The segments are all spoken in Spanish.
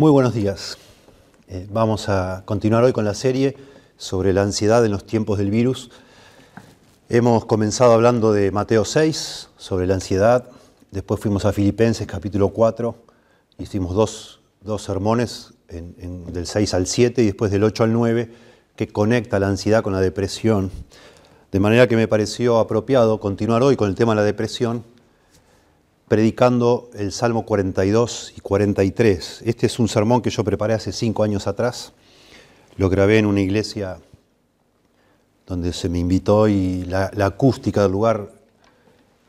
Muy buenos días. Eh, vamos a continuar hoy con la serie sobre la ansiedad en los tiempos del virus. Hemos comenzado hablando de Mateo 6, sobre la ansiedad. Después fuimos a Filipenses capítulo 4. Hicimos dos, sermones del 6 al 7 y después del 8 al 9 que conecta la ansiedad con la depresión. De manera que me pareció apropiado continuar hoy con el tema de la depresión predicando el Salmo 42 y 43. Este es un sermón que yo preparé hace cinco años atrás. Lo grabé en una iglesia donde se me invitó y la, acústica del lugar,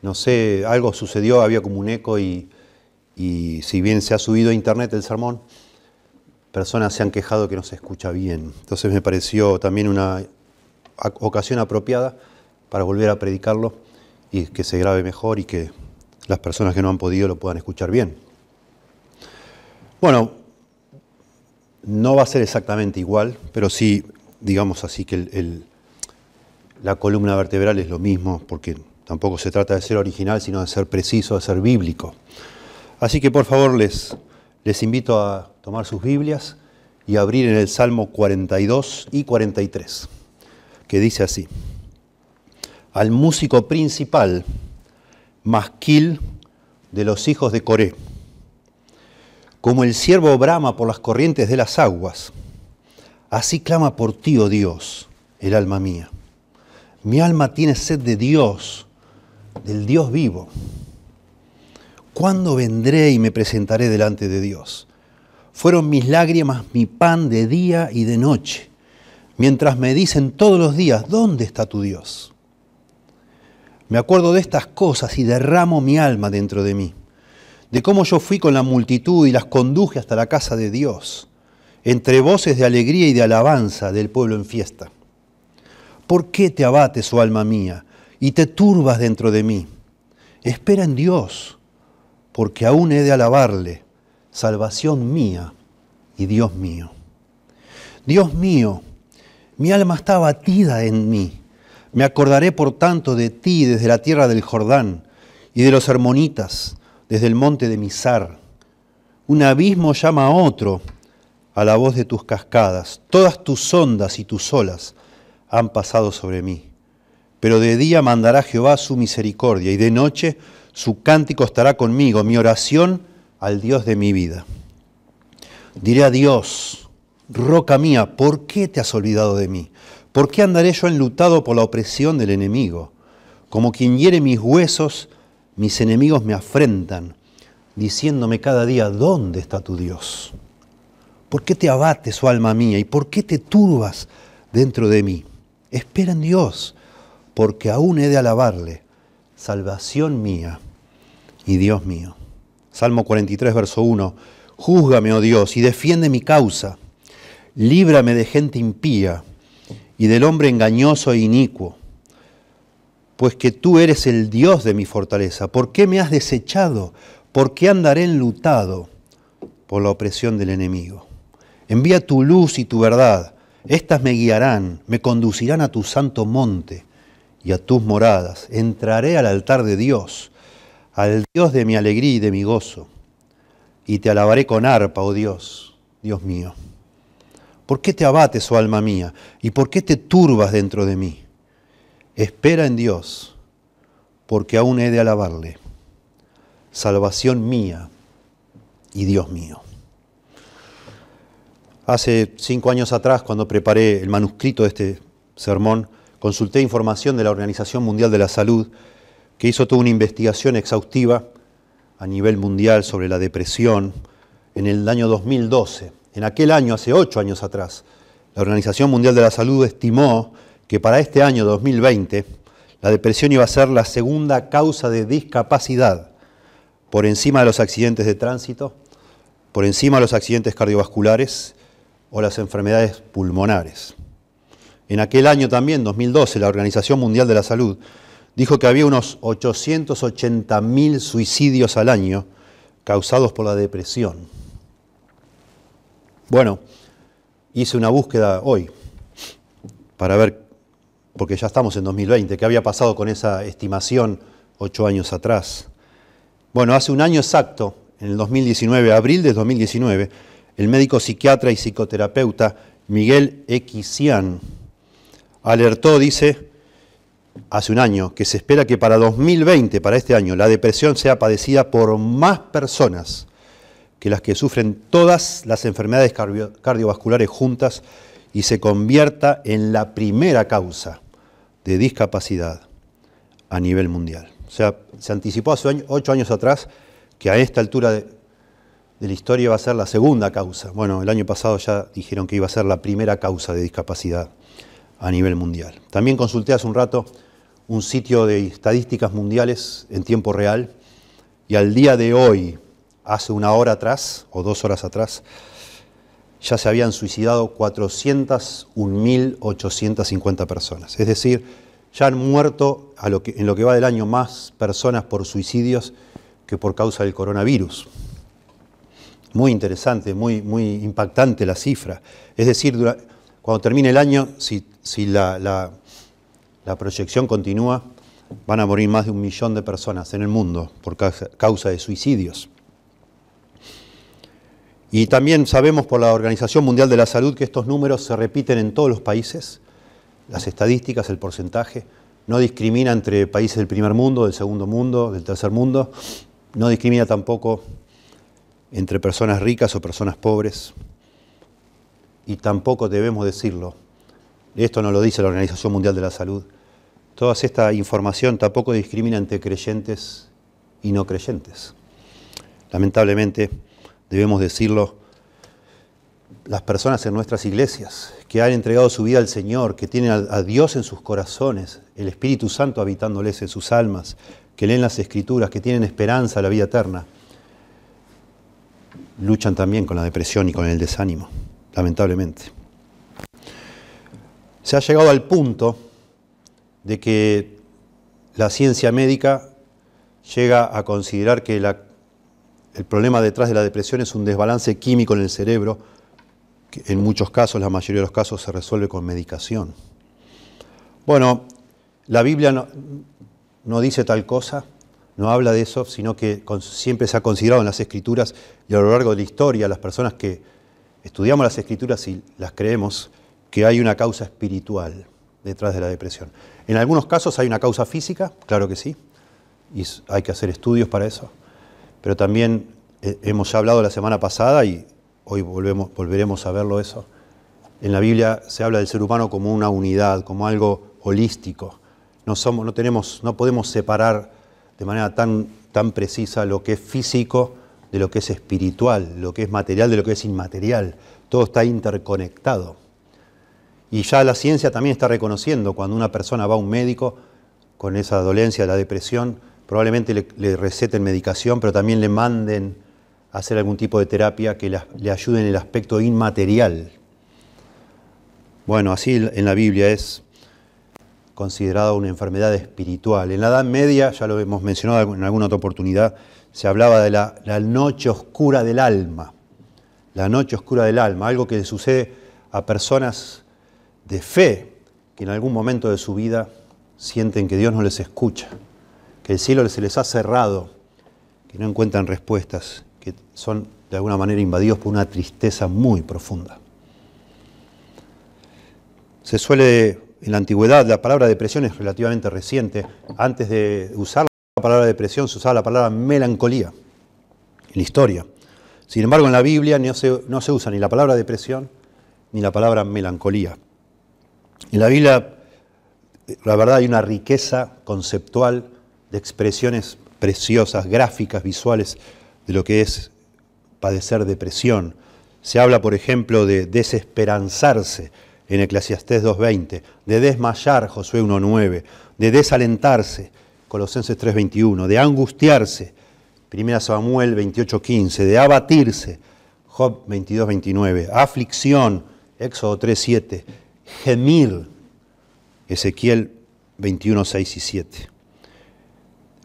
no sé, algo sucedió, había como un eco y, y si bien se ha subido a internet el sermón, personas se han quejado que no se escucha bien. Entonces me pareció también una ocasión apropiada para volver a predicarlo y que se grabe mejor y que las personas que no han podido lo puedan escuchar bien. Bueno, no va a ser exactamente igual, pero sí, digamos así, que la columna vertebral es lo mismo, porque tampoco se trata de ser original, sino de ser preciso, de ser bíblico. Así que por favor les, les invito a tomar sus Biblias y abrir en el Salmo 42 y 43, que dice así, al músico principal, masquil de los hijos de Coré. Como el ciervo brama por las corrientes de las aguas, así clama por ti, oh Dios, el alma mía. Mi alma tiene sed de Dios, del Dios vivo. ¿Cuándo vendré y me presentaré delante de Dios? Fueron mis lágrimas mi pan de día y de noche, mientras me dicen todos los días, ¿dónde está tu Dios? Me acuerdo de estas cosas y derramo mi alma dentro de mí, de cómo yo fui con la multitud y las conduje hasta la casa de Dios, entre voces de alegría y de alabanza del pueblo en fiesta. ¿Por qué te abates, oh alma mía, y te turbas dentro de mí? Espera en Dios, porque aún he de alabarle, salvación mía y Dios mío. Dios mío, mi alma está abatida en mí me acordaré, por tanto, de ti desde la tierra del Jordán y de los hermonitas desde el monte de Misar. Un abismo llama a otro a la voz de tus cascadas. Todas tus ondas y tus olas han pasado sobre mí. Pero de día mandará Jehová su misericordia y de noche su cántico estará conmigo, mi oración al Dios de mi vida. Diré a Dios, roca mía, ¿por qué te has olvidado de mí? ¿Por qué andaré yo enlutado por la opresión del enemigo? Como quien hiere mis huesos, mis enemigos me afrentan, diciéndome cada día, ¿dónde está tu Dios? ¿Por qué te abates, su oh alma mía? ¿Y por qué te turbas dentro de mí? Espera en Dios, porque aún he de alabarle, salvación mía y Dios mío. Salmo 43, verso 1. Júzgame, oh Dios, y defiende mi causa. Líbrame de gente impía y del hombre engañoso e inicuo. Pues que tú eres el Dios de mi fortaleza. ¿Por qué me has desechado? ¿Por qué andaré enlutado por la opresión del enemigo? Envía tu luz y tu verdad. Estas me guiarán, me conducirán a tu santo monte y a tus moradas. Entraré al altar de Dios, al Dios de mi alegría y de mi gozo. Y te alabaré con arpa, oh Dios, Dios mío. ¿Por qué te abates, oh alma mía? ¿Y por qué te turbas dentro de mí? Espera en Dios, porque aún he de alabarle. Salvación mía y Dios mío. Hace cinco años atrás, cuando preparé el manuscrito de este sermón, consulté información de la Organización Mundial de la Salud, que hizo toda una investigación exhaustiva a nivel mundial sobre la depresión en el año 2012 en aquel año, hace ocho años atrás, la Organización Mundial de la Salud estimó que para este año 2020 la depresión iba a ser la segunda causa de discapacidad por encima de los accidentes de tránsito, por encima de los accidentes cardiovasculares o las enfermedades pulmonares. En aquel año también, 2012, la Organización Mundial de la Salud dijo que había unos 880.000 suicidios al año causados por la depresión. Bueno, hice una búsqueda hoy para ver, porque ya estamos en 2020, qué había pasado con esa estimación ocho años atrás. Bueno, hace un año exacto, en el 2019, abril de 2019, el médico psiquiatra y psicoterapeuta Miguel Xian alertó, dice, hace un año, que se espera que para 2020, para este año, la depresión sea padecida por más personas que las que sufren todas las enfermedades cardiovasculares juntas y se convierta en la primera causa de discapacidad a nivel mundial. O sea, se anticipó hace ocho años atrás que a esta altura de, de la historia va a ser la segunda causa. Bueno, el año pasado ya dijeron que iba a ser la primera causa de discapacidad a nivel mundial. También consulté hace un rato un sitio de estadísticas mundiales en tiempo real y al día de hoy hace una hora atrás o dos horas atrás, ya se habían suicidado 401.850 personas. Es decir, ya han muerto en lo que va del año más personas por suicidios que por causa del coronavirus. Muy interesante, muy, muy impactante la cifra. Es decir, cuando termine el año, si, la, la proyección continúa, van a morir más de un millón de personas en el mundo por causa de suicidios. Y también sabemos por la Organización Mundial de la Salud que estos números se repiten en todos los países. Las estadísticas, el porcentaje, no discrimina entre países del primer mundo, del segundo mundo, del tercer mundo. No discrimina tampoco entre personas ricas o personas pobres. Y tampoco debemos decirlo. Esto no lo dice la Organización Mundial de la Salud. Toda esta información tampoco discrimina entre creyentes y no creyentes. Lamentablemente, debemos decirlo, las personas en nuestras iglesias que han entregado su vida al Señor, que tienen a, Dios en sus corazones, el Espíritu Santo habitándoles en sus almas, que leen las Escrituras, que tienen esperanza a la vida eterna, luchan también con la depresión y con el desánimo, lamentablemente. Se ha llegado al punto de que la ciencia médica llega a considerar que la el problema detrás de la depresión es un desbalance químico en el cerebro, que en muchos casos, la mayoría de los casos, se resuelve con medicación. Bueno, la Biblia no, dice tal cosa, no habla de eso, sino que siempre se ha considerado en las escrituras y a lo largo de la historia, las personas que estudiamos las escrituras y las creemos, que hay una causa espiritual detrás de la depresión. En algunos casos hay una causa física, claro que sí, y hay que hacer estudios para eso pero también eh, hemos hablado la semana pasada y hoy volveremos a verlo eso. En la Biblia se habla del ser humano como una unidad, como algo holístico. No, somos, no, tenemos, no podemos separar de manera tan precisa lo que es físico de lo que es espiritual, lo que es material de lo que es inmaterial. Todo está interconectado. Y ya la ciencia también está reconociendo cuando una persona va a un médico con esa dolencia, la depresión, probablemente le, receten medicación, pero también le manden a hacer algún tipo de terapia que le ayude en el aspecto inmaterial. Bueno, así en la Biblia es considerada una enfermedad espiritual. En la Edad Media, ya lo hemos mencionado en alguna otra oportunidad, se hablaba de la, la noche oscura del alma. La noche oscura del alma, algo que le sucede a personas de fe que en algún momento de su vida sienten que Dios no les escucha el cielo se les ha cerrado, que no encuentran respuestas, que son de alguna manera invadidos por una tristeza muy profunda. Se suele, en la antigüedad, la palabra depresión es relativamente reciente. Antes de usar la palabra depresión se usaba la palabra melancolía en la historia. Sin embargo, en la Biblia no se, no se usa ni la palabra depresión ni la palabra melancolía. En la Biblia, la verdad, hay una riqueza conceptual de expresiones preciosas, gráficas, visuales, de lo que es padecer depresión. Se habla, por ejemplo, de desesperanzarse en Eclesiastés 2.20, de desmayar, Josué 1.9, de desalentarse, Colosenses 3.21, de angustiarse, 1 Samuel 28.15, de abatirse, Job 22.29, aflicción, Éxodo 3.7, gemir, Ezequiel 21.6 y 7.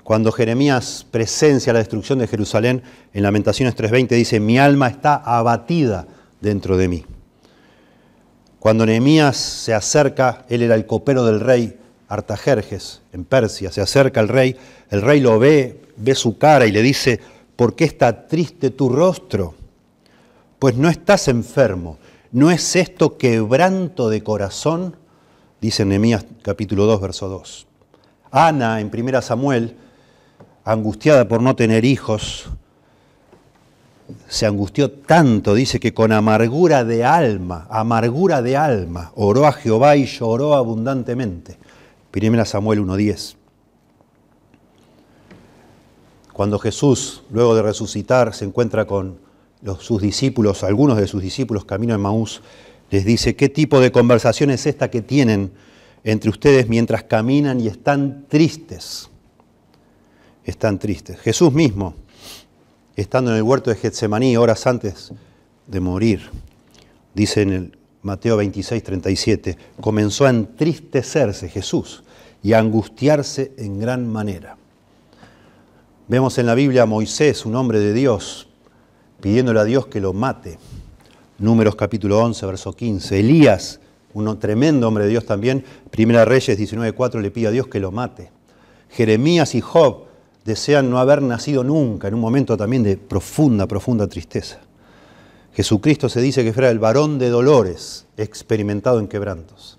Cuando Jeremías presencia la destrucción de Jerusalén, en Lamentaciones 3:20 dice, mi alma está abatida dentro de mí. Cuando Nehemías se acerca, él era el copero del rey Artajerjes en Persia, se acerca al rey, el rey lo ve, ve su cara y le dice, ¿por qué está triste tu rostro? Pues no estás enfermo, ¿no es esto quebranto de corazón? Dice Nehemías capítulo 2, verso 2. Ana en 1 Samuel angustiada por no tener hijos, se angustió tanto, dice que con amargura de alma, amargura de alma, oró a Jehová y lloró abundantemente. Primera Samuel 1.10. Cuando Jesús, luego de resucitar, se encuentra con sus discípulos, algunos de sus discípulos, camino en Maús, les dice, ¿qué tipo de conversación es esta que tienen entre ustedes mientras caminan y están tristes? están tristes. Jesús mismo, estando en el huerto de Getsemaní horas antes de morir, dice en el Mateo 26, 37, comenzó a entristecerse Jesús y a angustiarse en gran manera. Vemos en la Biblia a Moisés, un hombre de Dios, pidiéndole a Dios que lo mate. Números capítulo 11, verso 15. Elías, un tremendo hombre de Dios también, Primera Reyes 19, 4, le pide a Dios que lo mate. Jeremías y Job desean no haber nacido nunca, en un momento también de profunda, profunda tristeza. Jesucristo se dice que fuera el varón de dolores, experimentado en quebrantos.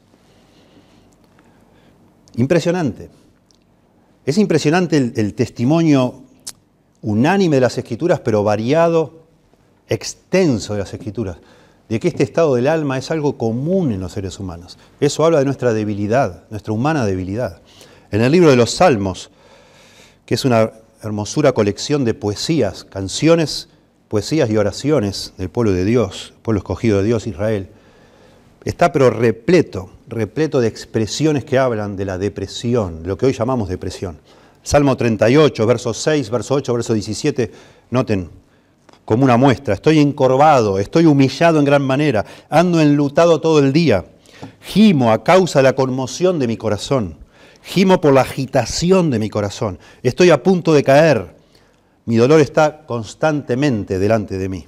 Impresionante. Es impresionante el testimonio unánime de las escrituras, pero variado, extenso de las escrituras, de que este estado del alma es algo común en los seres humanos. Eso habla de nuestra debilidad, nuestra humana debilidad. En el libro de los Salmos, que es una hermosura colección de poesías, canciones, poesías y oraciones del pueblo de Dios, pueblo escogido de Dios, Israel. Está pero repleto, repleto de expresiones que hablan de la depresión, lo que hoy llamamos depresión. Salmo 38, verso 6, verso 8, verso 17, noten como una muestra, estoy encorvado, estoy humillado en gran manera, ando enlutado todo el día, gimo a causa de la conmoción de mi corazón. Gimo por la agitación de mi corazón. Estoy a punto de caer. Mi dolor está constantemente delante de mí.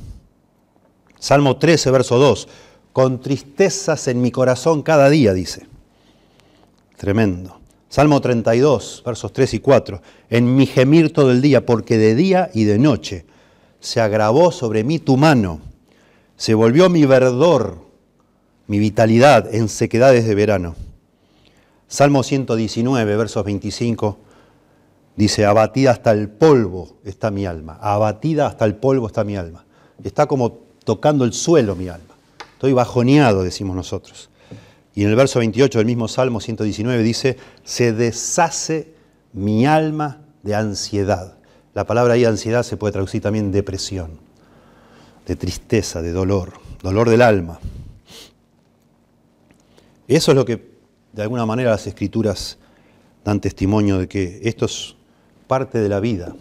Salmo 13, verso 2. Con tristezas en mi corazón cada día, dice. Tremendo. Salmo 32, versos 3 y 4. En mi gemir todo el día, porque de día y de noche se agravó sobre mí tu mano. Se volvió mi verdor, mi vitalidad en sequedades de verano. Salmo 119, versos 25, dice, abatida hasta el polvo está mi alma, abatida hasta el polvo está mi alma. Está como tocando el suelo mi alma. Estoy bajoneado, decimos nosotros. Y en el verso 28 del mismo Salmo 119 dice, se deshace mi alma de ansiedad. La palabra ahí ansiedad se puede traducir también depresión, de tristeza, de dolor, dolor del alma. Eso es lo que de alguna manera las escrituras dan testimonio de que esto es parte de la vida.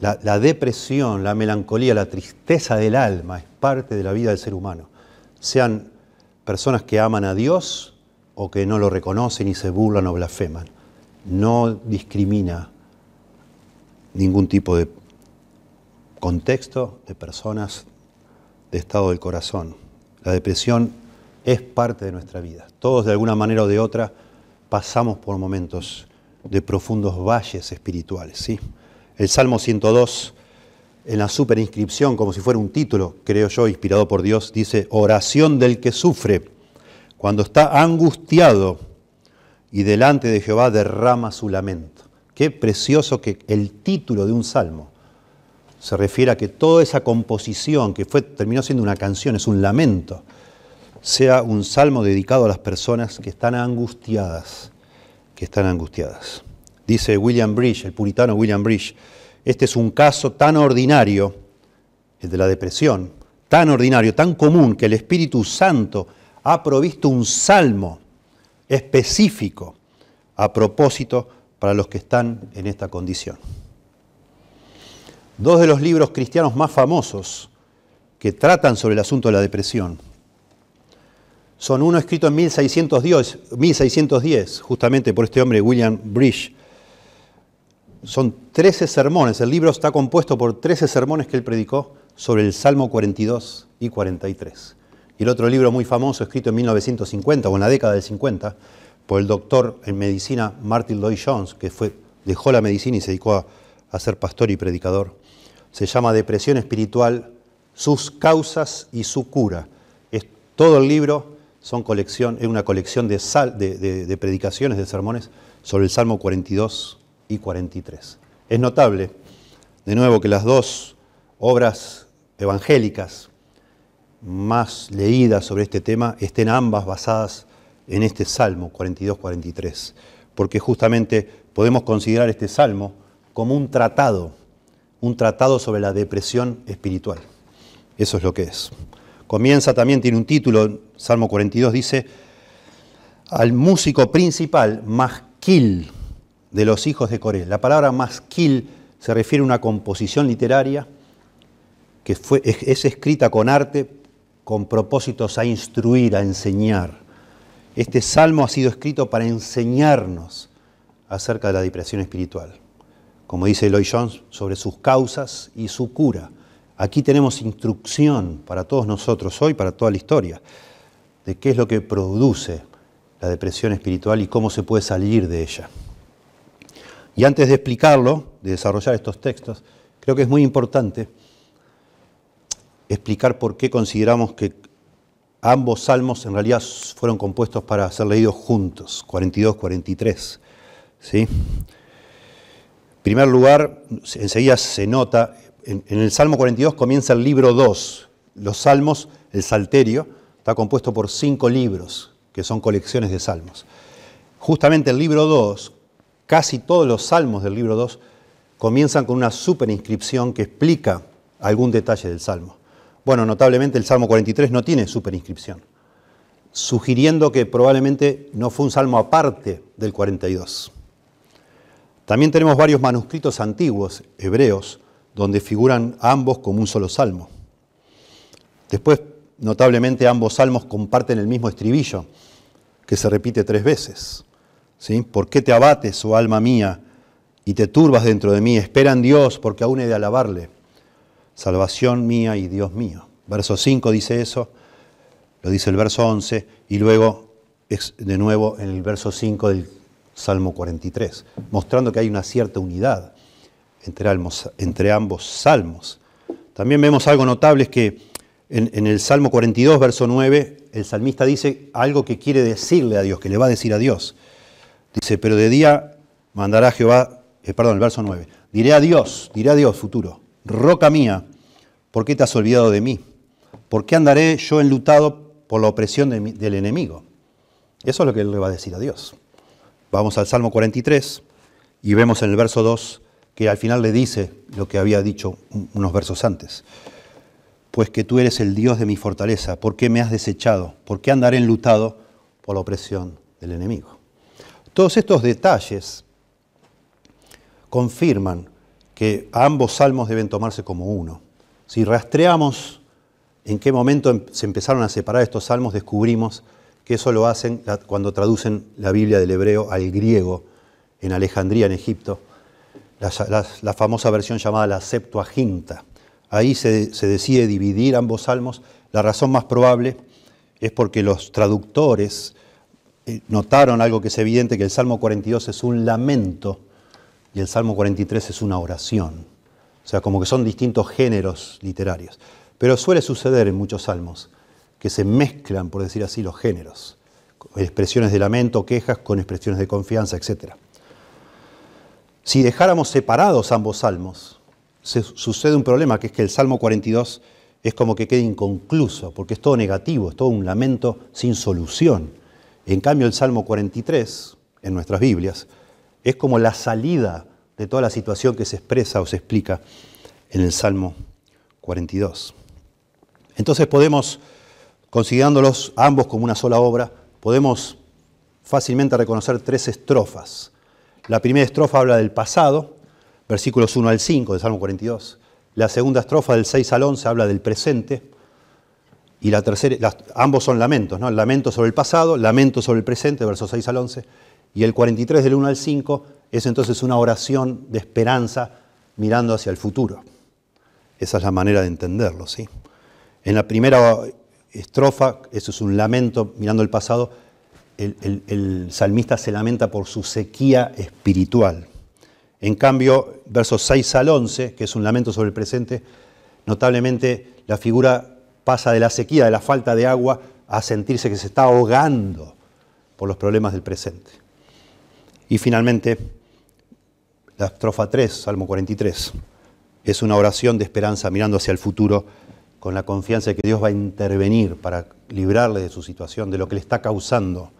La, depresión, la melancolía, la tristeza del alma es parte de la vida del ser humano. Sean personas que aman a Dios o que no lo reconocen y se burlan o blasfeman. No discrimina ningún tipo de contexto de personas de estado del corazón. La depresión es parte de nuestra vida. Todos de alguna manera o de otra pasamos por momentos de profundos valles espirituales. El Salmo 102, en la superinscripción, como si fuera un título, creo yo, inspirado por Dios, dice, oración del que sufre, cuando está angustiado y delante de Jehová derrama su lamento. Qué precioso que el título de un salmo se refiere a que toda esa composición que fue, terminó siendo una canción, es un lamento sea un salmo dedicado a las personas que están angustiadas, que están angustiadas. Dice William Bridge, el puritano William Bridge, este es un caso tan ordinario, el de la depresión, tan ordinario, tan común, que el Espíritu Santo ha provisto un salmo específico a propósito para los que están en esta condición. Dos de los libros cristianos más famosos que tratan sobre el asunto de la depresión son uno escrito en 1610, justamente por este hombre, William Bridge. Son 13 sermones, el libro está compuesto por 13 sermones que él predicó sobre el Salmo 42 y 43. Y el otro libro muy famoso, escrito en 1950 o en la década del 50, por el doctor en medicina Martin Lloyd Jones, que fue, dejó la medicina y se dedicó a, a ser pastor y predicador. Se llama Depresión Espiritual, sus causas y su cura. Es todo el libro son colección, es una colección de, sal, de, predicaciones, de sermones sobre el Salmo 42 y 43. Es notable, de nuevo, que las dos obras evangélicas más leídas sobre este tema estén ambas basadas en este Salmo 42-43, porque justamente podemos considerar este Salmo como un tratado, un tratado sobre la depresión espiritual. Eso es lo que es. Comienza también, tiene un título, Salmo 42 dice, al músico principal, Masquil, de los hijos de Coré. La palabra Masquil se refiere a una composición literaria que fue, es, es escrita con arte, con propósitos a instruir, a enseñar. Este salmo ha sido escrito para enseñarnos acerca de la depresión espiritual, como dice Lloyd Jones, sobre sus causas y su cura Aquí tenemos instrucción para todos nosotros hoy, para toda la historia, de qué es lo que produce la depresión espiritual y cómo se puede salir de ella. Y antes de explicarlo, de desarrollar estos textos, creo que es muy importante explicar por qué consideramos que ambos salmos en realidad fueron compuestos para ser leídos juntos, 42, 43. ¿sí? En primer lugar, enseguida se nota en, el Salmo 42 comienza el libro 2. Los salmos, el salterio, está compuesto por cinco libros, que son colecciones de salmos. Justamente el libro 2, casi todos los salmos del libro 2, comienzan con una superinscripción que explica algún detalle del salmo. Bueno, notablemente el Salmo 43 no tiene superinscripción, sugiriendo que probablemente no fue un salmo aparte del 42. También tenemos varios manuscritos antiguos hebreos donde figuran ambos como un solo salmo. Después, notablemente, ambos salmos comparten el mismo estribillo, que se repite tres veces. ¿sí? ¿Por qué te abates, oh alma mía, y te turbas dentro de mí? Espera en Dios, porque aún he de alabarle. Salvación mía y Dios mío. Verso 5 dice eso, lo dice el verso 11, y luego de nuevo en el verso 5 del Salmo 43, mostrando que hay una cierta unidad entre, ambos, salmos. También vemos algo notable, es que en, el Salmo 42, verso 9, el salmista dice algo que quiere decirle a Dios, que le va a decir a Dios. Dice, pero de día mandará Jehová, eh, perdón, el verso 9, diré a Dios, diré a Dios futuro, roca mía, ¿por qué te has olvidado de mí? ¿Por qué andaré yo enlutado por la opresión del enemigo? Eso es lo que él le va a decir a Dios. Vamos al Salmo 43 y vemos en el verso 2, y al final le dice lo que había dicho unos versos antes. Pues que tú eres el Dios de mi fortaleza, ¿por qué me has desechado? ¿Por qué andaré enlutado por la opresión del enemigo? Todos estos detalles confirman que ambos salmos deben tomarse como uno. Si rastreamos en qué momento em, se empezaron a separar estos salmos, descubrimos que eso lo hacen cuando traducen la Biblia del hebreo al griego en Alejandría, en Egipto, la, famosa versión llamada la Septuaginta. Ahí se, se decide dividir ambos salmos. La razón más probable es porque los traductores eh, notaron algo que es evidente, que el Salmo 42 es un lamento y el Salmo 43 es una oración. O sea, como que son distintos géneros literarios. Pero suele suceder en muchos salmos que se mezclan, por decir así, los géneros. Expresiones de lamento, quejas con expresiones de confianza, etcétera. Si dejáramos separados ambos salmos, se sucede un problema, que es que el Salmo 42 es como que queda inconcluso, porque es todo negativo, es todo un lamento sin solución. En cambio, el Salmo 43, en nuestras Biblias, es como la salida de toda la situación que se expresa o se explica en el Salmo 42. Entonces podemos, considerándolos ambos como una sola obra, podemos fácilmente reconocer tres estrofas la primera estrofa habla del pasado, versículos 1 al 5 de Salmo 42. La segunda estrofa del 6 al 11 habla del presente. Y la tercera, ambos son lamentos, ¿no? Lamento sobre el pasado, lamento sobre el presente, versos 6 al 11. Y el 43 del 1 al 5 es entonces una oración de esperanza mirando hacia el futuro. Esa es la manera de entenderlo, ¿sí? En la primera estrofa, eso es un lamento mirando el pasado, el, salmista se lamenta por su sequía espiritual. En cambio, versos 6 al 11, que es un lamento sobre el presente, notablemente la figura pasa de la sequía, de la falta de agua, a sentirse que se está ahogando por los problemas del presente. Y finalmente, la estrofa 3, Salmo 43, es una oración de esperanza mirando hacia el futuro con la confianza de que Dios va a intervenir para librarle de su situación, de lo que le está causando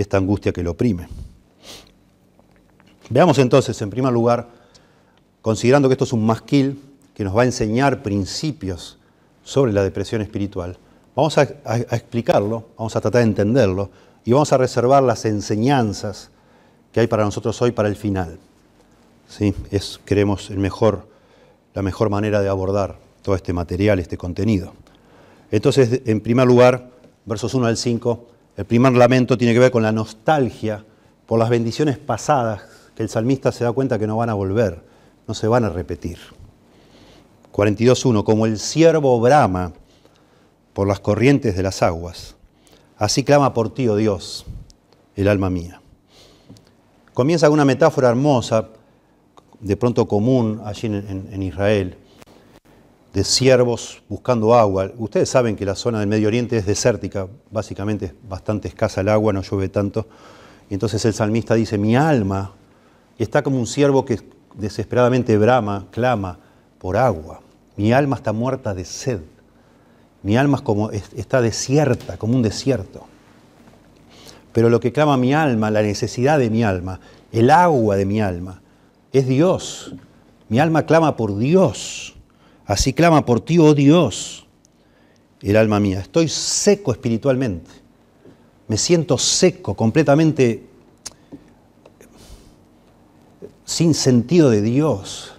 esta angustia que lo oprime. Veamos entonces, en primer lugar, considerando que esto es un masquil que nos va a enseñar principios sobre la depresión espiritual, vamos a, explicarlo, vamos a tratar de entenderlo y vamos a reservar las enseñanzas que hay para nosotros hoy para el final. ¿Sí? Es, creemos, el mejor, la mejor manera de abordar todo este material, este contenido. Entonces, en primer lugar, versos 1 al 5, el primer lamento tiene que ver con la nostalgia por las bendiciones pasadas que el salmista se da cuenta que no van a volver, no se van a repetir. 42.1, como el siervo brama por las corrientes de las aguas, así clama por ti, oh Dios, el alma mía. Comienza con una metáfora hermosa, de pronto común allí en Israel, de siervos buscando agua. Ustedes saben que la zona del Medio Oriente es desértica, básicamente es bastante escasa el agua, no llueve tanto. Y entonces el salmista dice, mi alma está como un siervo que desesperadamente brama, clama por agua. Mi alma está muerta de sed. Mi alma como, está desierta, como un desierto. Pero lo que clama mi alma, la necesidad de mi alma, el agua de mi alma, es Dios. Mi alma clama por Dios. Así clama por ti, oh Dios, el alma mía. Estoy seco espiritualmente. Me siento seco, completamente sin sentido de Dios,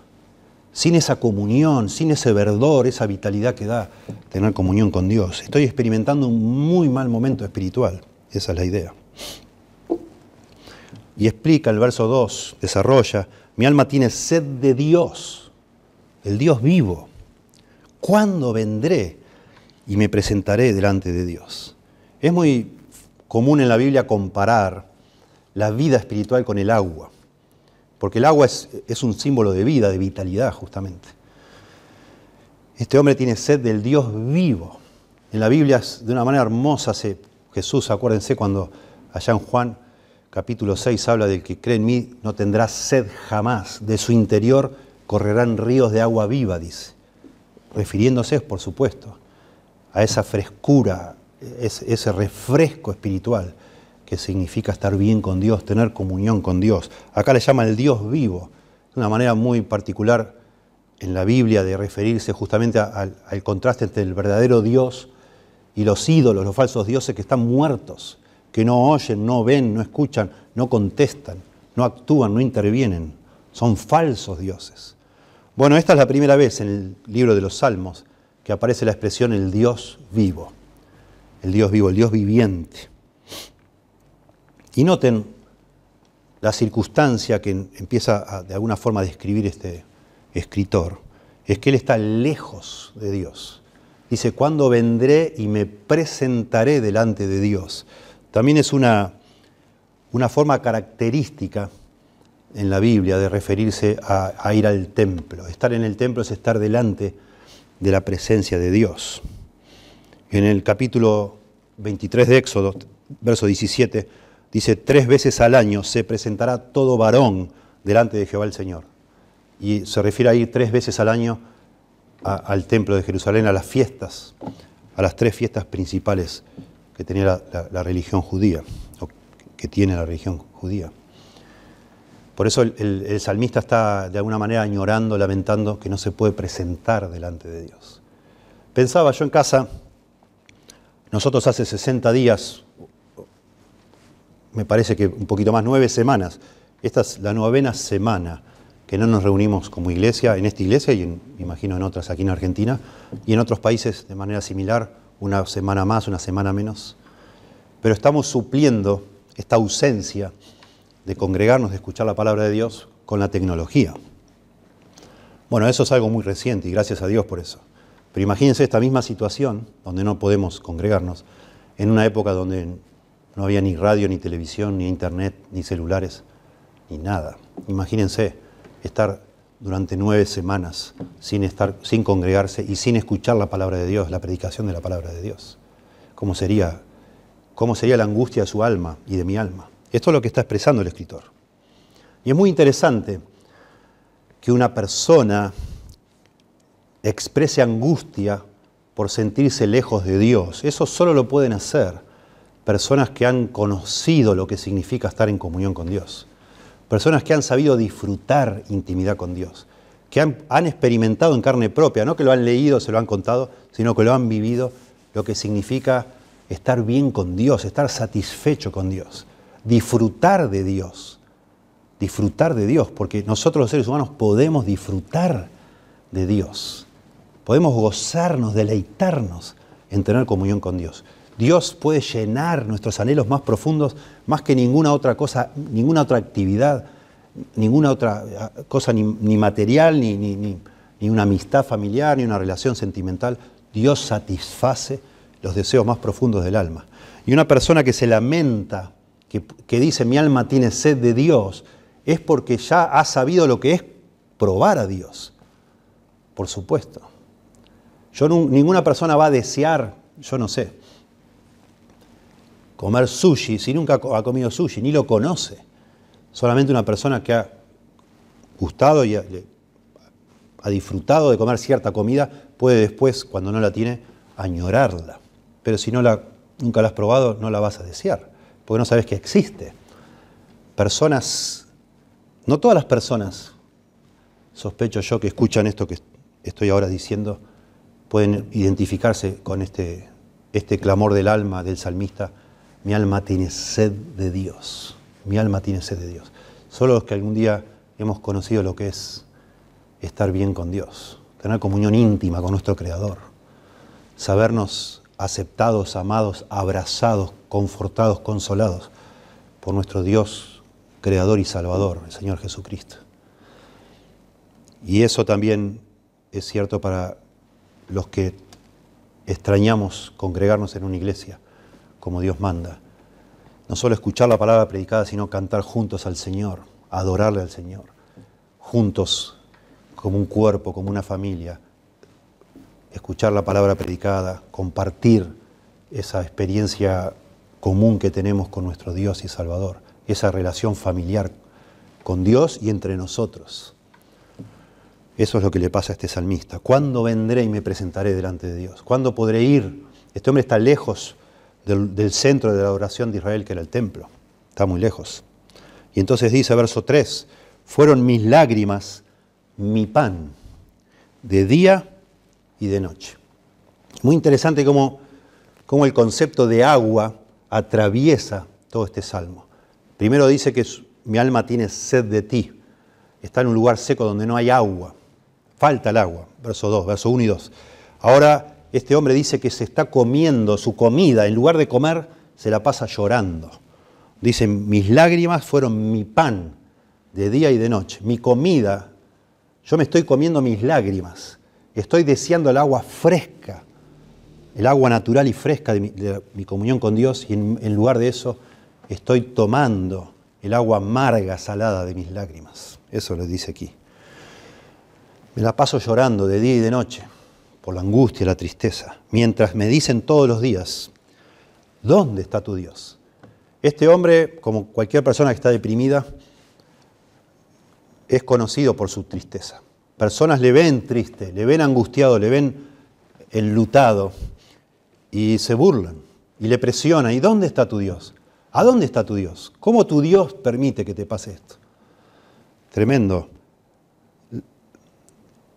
sin esa comunión, sin ese verdor, esa vitalidad que da tener comunión con Dios. Estoy experimentando un muy mal momento espiritual. Esa es la idea. Y explica el verso 2, desarrolla, mi alma tiene sed de Dios, el Dios vivo. ¿Cuándo vendré y me presentaré delante de Dios? Es muy común en la Biblia comparar la vida espiritual con el agua, porque el agua es, un símbolo de vida, de vitalidad justamente. Este hombre tiene sed del Dios vivo. En la Biblia de una manera hermosa se, Jesús, acuérdense cuando allá en Juan capítulo 6 habla del que cree en mí no tendrá sed jamás, de su interior correrán ríos de agua viva, dice refiriéndose, por supuesto, a esa frescura, ese refresco espiritual que significa estar bien con Dios, tener comunión con Dios. Acá le llama el Dios vivo, de una manera muy particular en la Biblia de referirse justamente al, al contraste entre el verdadero Dios y los ídolos, los falsos dioses que están muertos, que no oyen, no ven, no escuchan, no contestan, no actúan, no intervienen. Son falsos dioses. Bueno, esta es la primera vez en el libro de los Salmos que aparece la expresión el Dios vivo, el Dios vivo, el Dios viviente. Y noten la circunstancia que empieza de alguna forma a describir este escritor, es que él está lejos de Dios. Dice, ¿cuándo vendré y me presentaré delante de Dios? También es una, una forma característica en la Biblia de referirse a, ir al templo. Estar en el templo es estar delante de la presencia de Dios. En el capítulo 23 de Éxodo, verso 17, dice, tres veces al año se presentará todo varón delante de Jehová el Señor. Y se refiere a ir tres veces al año al templo de Jerusalén, a las fiestas, a las tres fiestas principales que tenía la, la religión judía, o que tiene la religión judía. Por eso el, salmista está de alguna manera añorando, lamentando que no se puede presentar delante de Dios. Pensaba yo en casa, nosotros hace 60 días, me parece que un poquito más, nueve semanas, esta es la novena semana que no nos reunimos como iglesia, en esta iglesia y me imagino en otras aquí en Argentina y en otros países de manera similar, una semana más, una semana menos. Pero estamos supliendo esta ausencia de congregarnos, de escuchar la palabra de Dios con la tecnología. Bueno, eso es algo muy reciente y gracias a Dios por eso. Pero imagínense esta misma situación, donde no podemos congregarnos, en una época donde no había ni radio, ni televisión, ni internet, ni celulares, ni nada. Imagínense estar durante nueve semanas sin, estar, sin congregarse y sin escuchar la palabra de Dios, la predicación de la palabra de Dios. ¿Cómo sería, cómo sería la angustia de su alma y de mi alma? Esto es lo que está expresando el escritor. Y es muy interesante que una persona exprese angustia por sentirse lejos de Dios. Eso solo lo pueden hacer personas que han conocido lo que significa estar en comunión con Dios. Personas que han sabido disfrutar intimidad con Dios. Que han, experimentado en carne propia, no que lo han leído, se lo han contado, sino que lo han vivido, lo que significa estar bien con Dios, estar satisfecho con Dios disfrutar de Dios, disfrutar de Dios, porque nosotros los seres humanos podemos disfrutar de Dios, podemos gozarnos, deleitarnos en tener comunión con Dios. Dios puede llenar nuestros anhelos más profundos más que ninguna otra cosa, ninguna otra actividad, ninguna otra ah, cosa ni, material, ni, ni una amistad familiar, ni una relación sentimental. Dios satisface los deseos más profundos del alma. Y una persona que se lamenta que, dice mi alma tiene sed de Dios, es porque ya ha sabido lo que es probar a Dios. Por supuesto. Yo ninguna persona va a desear, yo no sé, comer sushi si nunca ha comido sushi, ni lo conoce. Solamente una persona que ha gustado y ha, disfrutado de comer cierta comida puede después, cuando no la tiene, añorarla. Pero si no la, nunca la has probado, no la vas a desear porque no sabes que existe. Personas, no todas las personas, sospecho yo, que escuchan esto que estoy ahora diciendo, pueden identificarse con este, este clamor del alma del salmista, mi alma tiene sed de Dios, mi alma tiene sed de Dios. Solo los que algún día hemos conocido lo que es estar bien con Dios, tener comunión íntima con nuestro Creador, sabernos aceptados, amados, abrazados, confortados, consolados por nuestro Dios, Creador y Salvador, el Señor Jesucristo. Y eso también es cierto para los que extrañamos congregarnos en una iglesia, como Dios manda. No solo escuchar la palabra predicada, sino cantar juntos al Señor, adorarle al Señor, juntos como un cuerpo, como una familia, escuchar la palabra predicada, compartir esa experiencia común que tenemos con nuestro Dios y Salvador, esa relación familiar con Dios y entre nosotros. Eso es lo que le pasa a este salmista. ¿Cuándo vendré y me presentaré delante de Dios? ¿Cuándo podré ir? Este hombre está lejos del, centro de la oración de Israel, que era el templo. Está muy lejos. Y entonces dice, verso 3, fueron mis lágrimas mi pan de día y de noche. Muy interesante cómo, cómo el concepto de agua atraviesa todo este salmo. Primero dice que mi alma tiene sed de ti. Está en un lugar seco donde no hay agua. Falta el agua. Verso 2, verso 1 y 2. Ahora este hombre dice que se está comiendo su comida. En lugar de comer, se la pasa llorando. Dice, mis lágrimas fueron mi pan de día y de noche. Mi comida, yo me estoy comiendo mis lágrimas. Estoy deseando el agua fresca el agua natural y fresca de mi, comunión con Dios y en, en lugar de eso estoy tomando el agua amarga, salada de mis lágrimas. Eso lo dice aquí. Me la paso llorando de día y de noche por la angustia y la tristeza, mientras me dicen todos los días, ¿dónde está tu Dios? Este hombre, como cualquier persona que está deprimida, es conocido por su tristeza. Personas le ven triste, le ven angustiado, le ven enlutado, y se burlan y le presionan. ¿Y dónde está tu Dios? ¿A dónde está tu Dios? ¿Cómo tu Dios permite que te pase esto? Tremendo.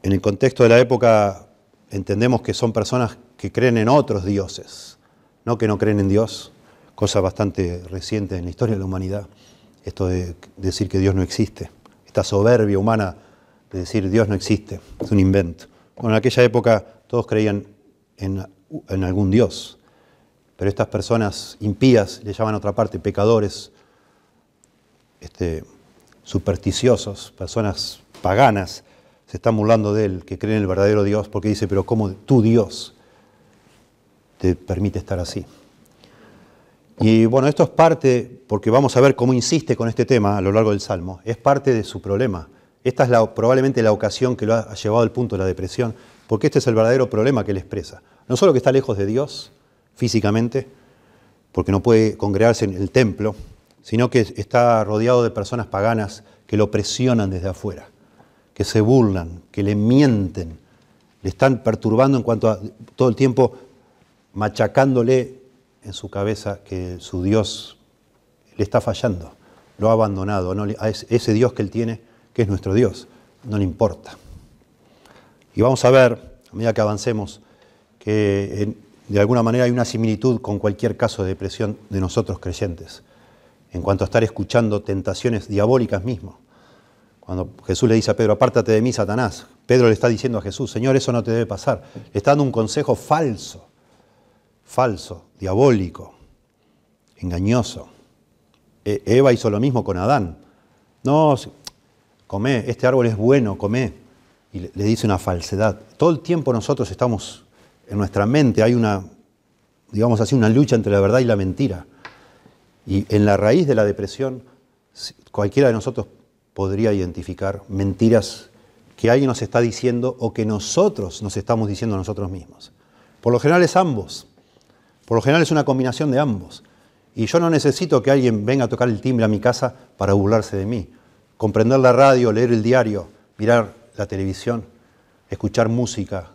En el contexto de la época entendemos que son personas que creen en otros dioses, no que no creen en Dios, cosa bastante reciente en la historia de la humanidad, esto de decir que Dios no existe, esta soberbia humana de decir Dios no existe, es un invento. Bueno, en aquella época todos creían en en algún Dios. Pero estas personas impías, le llaman a otra parte pecadores, este, supersticiosos, personas paganas, se están burlando de él, que creen en el verdadero Dios, porque dice, pero ¿cómo tu Dios te permite estar así? Y bueno, esto es parte, porque vamos a ver cómo insiste con este tema a lo largo del Salmo, es parte de su problema. Esta es probablemente la ocasión que lo ha llevado al punto de la depresión, porque este es el verdadero problema que él expresa. No solo que está lejos de Dios físicamente, porque no puede congregarse en el templo, sino que está rodeado de personas paganas que lo presionan desde afuera, que se burlan, que le mienten, le están perturbando en cuanto a todo el tiempo machacándole en su cabeza que su Dios le está fallando, lo ha abandonado, no, a ese Dios que él tiene, que es nuestro Dios, no le importa. Y vamos a ver, a medida que avancemos, que de alguna manera hay una similitud con cualquier caso de depresión de nosotros creyentes, en cuanto a estar escuchando tentaciones diabólicas mismo. Cuando Jesús le dice a Pedro, apártate de mí, Satanás, Pedro le está diciendo a Jesús, Señor, eso no te debe pasar. Le está dando un consejo falso, falso, diabólico, engañoso. E, Eva hizo lo mismo con Adán. No, come, este árbol es bueno, come. Y le dice una falsedad. Todo el tiempo nosotros estamos en nuestra mente hay una, digamos así, una lucha entre la verdad y la mentira. Y en la raíz de la depresión, cualquiera de nosotros podría identificar mentiras que alguien nos está diciendo o que nosotros nos estamos diciendo a nosotros mismos. Por lo general es ambos. Por lo general es una combinación de ambos. Y yo no necesito que alguien venga a tocar el timbre a mi casa para burlarse de mí. Comprender la radio, leer el diario, mirar la televisión, escuchar música,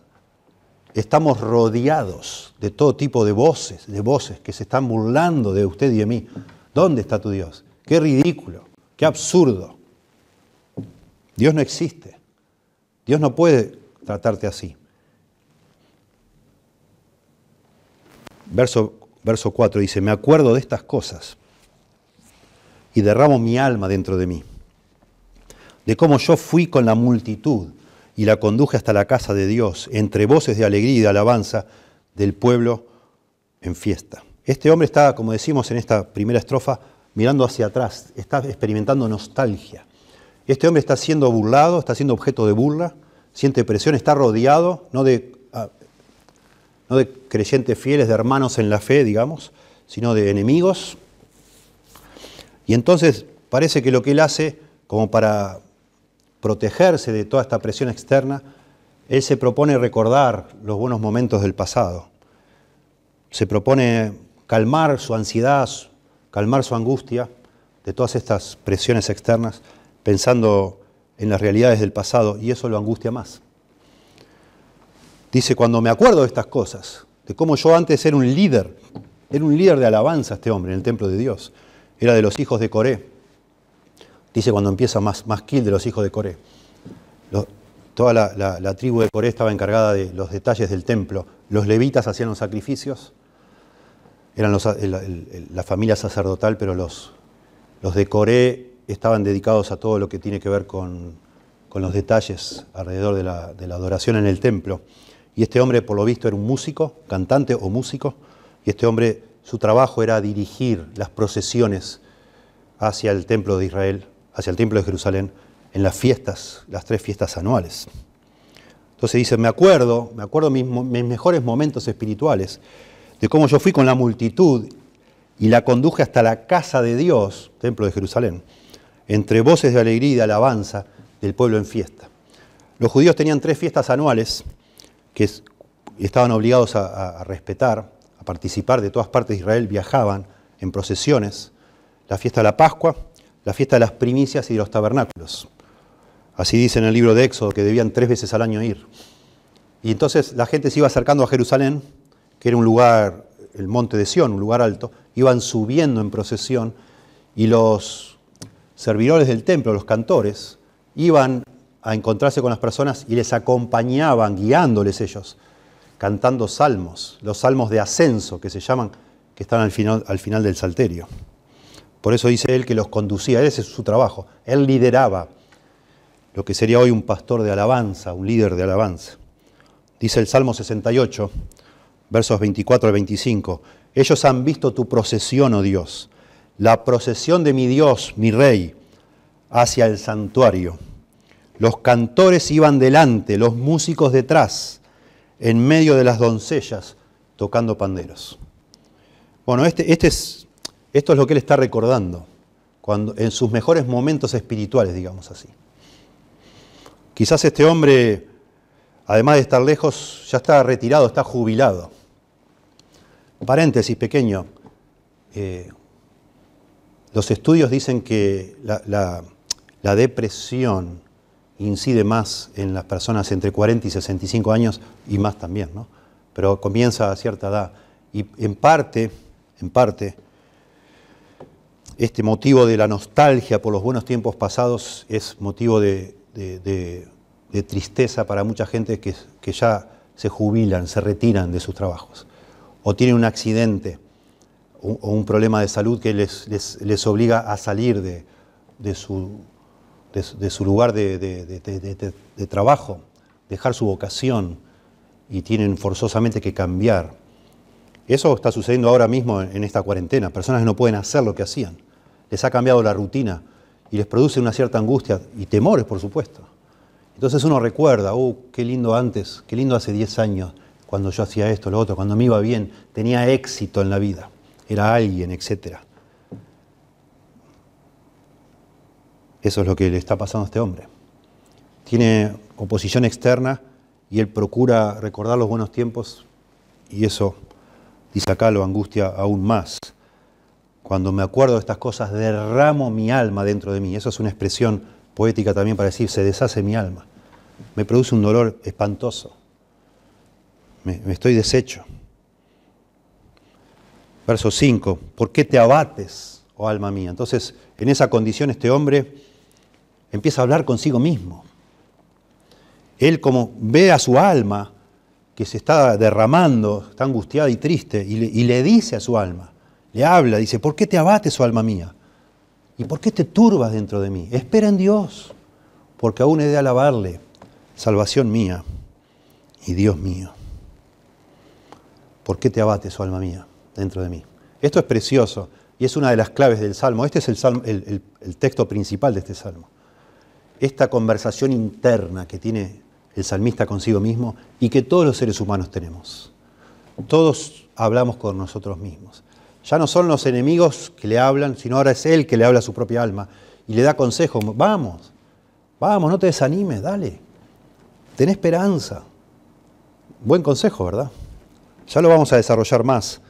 estamos rodeados de todo tipo de voces, de voces que se están burlando de usted y de mí. ¿Dónde está tu Dios? Qué ridículo, qué absurdo. Dios no existe. Dios no puede tratarte así. Verso, verso 4 dice, me acuerdo de estas cosas y derramo mi alma dentro de mí, de cómo yo fui con la multitud y la conduje hasta la casa de Dios, entre voces de alegría y de alabanza del pueblo en fiesta. Este hombre está, como decimos en esta primera estrofa, mirando hacia atrás, está experimentando nostalgia. Este hombre está siendo burlado, está siendo objeto de burla, siente presión, está rodeado, no de, ah, no de creyentes fieles, de hermanos en la fe, digamos, sino de enemigos. Y entonces parece que lo que él hace, como para protegerse de toda esta presión externa, él se propone recordar los buenos momentos del pasado. Se propone calmar su ansiedad, calmar su angustia de todas estas presiones externas, pensando en las realidades del pasado, y eso lo angustia más. Dice, cuando me acuerdo de estas cosas, de cómo yo antes era un líder, era un líder de alabanza este hombre en el templo de Dios, era de los hijos de Coré, dice cuando empieza más, más de los hijos de Coré. toda la, tribu de Coré estaba encargada de los detalles del templo. Los levitas hacían los sacrificios, eran la familia sacerdotal, pero los, los de Coré estaban dedicados a todo lo que tiene que ver con, los detalles alrededor de la, adoración en el templo. Y este hombre, por lo visto, era un músico, cantante o músico, y este hombre, su trabajo era dirigir las procesiones hacia el templo de Israel hacia el Templo de Jerusalén en las fiestas, las tres fiestas anuales. Entonces dice, me acuerdo, me acuerdo mis, mejores momentos espirituales, de cómo yo fui con la multitud y la conduje hasta la casa de Dios, Templo de Jerusalén, entre voces de alegría y de alabanza del pueblo en fiesta. Los judíos tenían tres fiestas anuales que estaban obligados a respetar, a participar de todas partes de Israel, viajaban en procesiones, la fiesta de la Pascua, la fiesta de las primicias y de los tabernáculos. Así dice en el libro de Éxodo, que debían tres veces al año ir. Y entonces la gente se iba acercando a Jerusalén, que era un lugar, el monte de Sión, un lugar alto, iban subiendo en procesión y los servidores del templo, los cantores, iban a encontrarse con las personas y les acompañaban, guiándoles ellos, cantando salmos, los salmos de ascenso que se llaman, que están al final, al final del salterio. Por eso dice él que los conducía, ese es su trabajo, él lideraba lo que sería hoy un pastor de alabanza, un líder de alabanza. Dice el Salmo 68, versos 24 al 25, ellos han visto tu procesión, oh Dios, la procesión de mi Dios, mi Rey, hacia el santuario. Los cantores iban delante, los músicos detrás, en medio de las doncellas, tocando panderos. Bueno, este, este es esto es lo que él está recordando, cuando, en sus mejores momentos espirituales, digamos así. Quizás este hombre, además de estar lejos, ya está retirado, está jubilado. Paréntesis pequeño. Eh, los estudios dicen que la, depresión incide más en las personas entre 40 y 65 años y más también, ¿no? Pero comienza a cierta edad. Y en parte, en parte, este motivo de la nostalgia por los buenos tiempos pasados es motivo de, tristeza para mucha gente que, ya se jubilan, se retiran de sus trabajos o tienen un accidente o, un problema de salud que les, les, obliga a salir de, su, su, lugar de trabajo, dejar su vocación y tienen forzosamente que cambiar. Eso está sucediendo ahora mismo en esta cuarentena. Personas que no pueden hacer lo que hacían les ha cambiado la rutina y les produce una cierta angustia y temores, por supuesto. Entonces uno recuerda, oh, qué lindo antes, qué lindo hace 10 años, cuando yo hacía esto, lo otro, cuando me iba bien, tenía éxito en la vida, era alguien, etc. Eso es lo que le está pasando a este hombre. Tiene oposición externa y él procura recordar los buenos tiempos y eso, dice acá, angustia aún más. Cuando me acuerdo de estas cosas, derramo mi alma dentro de mí. Eso es una expresión poética también para decir, se deshace mi alma. Me produce un dolor espantoso. Me, estoy deshecho. Verso 5, ¿por qué te abates, oh alma mía? Entonces, en esa condición este hombre empieza a hablar consigo mismo. Él como ve a su alma que se está derramando, está angustiada y triste, y le dice a su alma, le habla, dice, ¿por qué te abates, su oh alma mía? ¿Y por qué te turbas dentro de mí? Espera en Dios, porque aún he de alabarle, salvación mía y Dios mío. ¿Por qué te abates, su oh alma mía, dentro de mí? Esto es precioso y es una de las claves del Salmo. Este es el texto principal de este Salmo. Esta conversación interna que tiene el salmista consigo mismo y que todos los seres humanos tenemos. Todos hablamos con nosotros mismos. Ya no son los enemigos que le hablan, sino ahora es Él que le habla a su propia alma y le da consejo. Vamos, vamos, no te desanimes, dale. Ten esperanza. Buen consejo, ¿verdad? Ya lo vamos a desarrollar más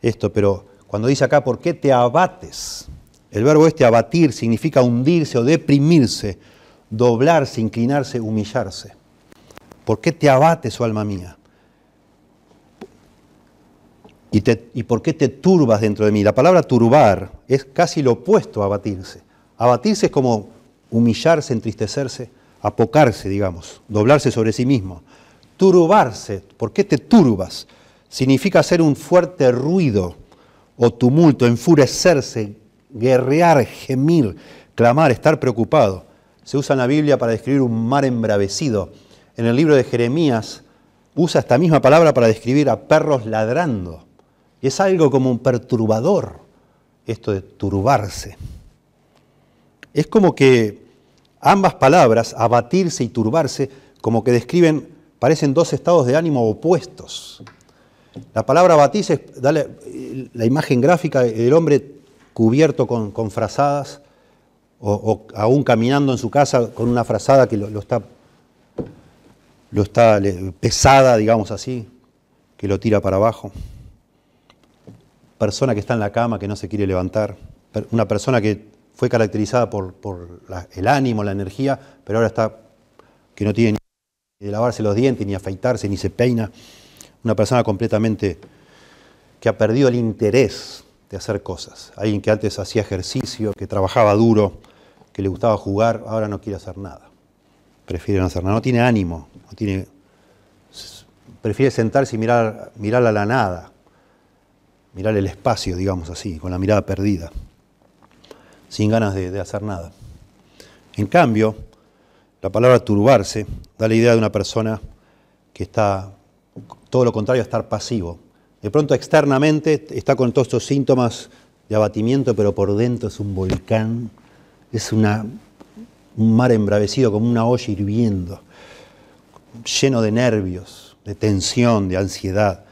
esto, pero cuando dice acá, ¿por qué te abates? El verbo este abatir significa hundirse o deprimirse, doblarse, inclinarse, humillarse. ¿Por qué te abates, oh alma mía? ¿Y, por qué te turbas dentro de mí? La palabra turbar es casi lo opuesto a abatirse. Abatirse es como humillarse, entristecerse, apocarse, digamos, doblarse sobre sí mismo. Turbarse, ¿por qué te turbas? Significa hacer un fuerte ruido o tumulto, enfurecerse, guerrear, gemir, clamar, estar preocupado. Se usa en la Biblia para describir un mar embravecido. En el libro de Jeremías usa esta misma palabra para describir a perros ladrando es algo como un perturbador, esto de turbarse. Es como que ambas palabras, abatirse y turbarse, como que describen, parecen dos estados de ánimo opuestos. La palabra abatirse, dale la imagen gráfica del hombre cubierto con, con frazadas, o, aún caminando en su casa con una frazada que lo está, lo está pesada, digamos así, que lo tira para abajo persona que está en la cama, que no se quiere levantar, una persona que fue caracterizada por, el ánimo, la energía, pero ahora está que no tiene ni de lavarse los dientes, ni afeitarse, ni se peina, una persona completamente que ha perdido el interés de hacer cosas, alguien que antes hacía ejercicio, que trabajaba duro, que le gustaba jugar, ahora no quiere hacer nada, prefiere no hacer nada, no tiene ánimo, no tiene, prefiere sentarse y mirar, mirar a la nada mirar el espacio, digamos así, con la mirada perdida, sin ganas de, hacer nada. En cambio, la palabra turbarse da la idea de una persona que está todo lo contrario a estar pasivo. De pronto externamente está con todos estos síntomas de abatimiento, pero por dentro es un volcán, es un mar embravecido como una olla hirviendo, lleno de nervios, de tensión, de ansiedad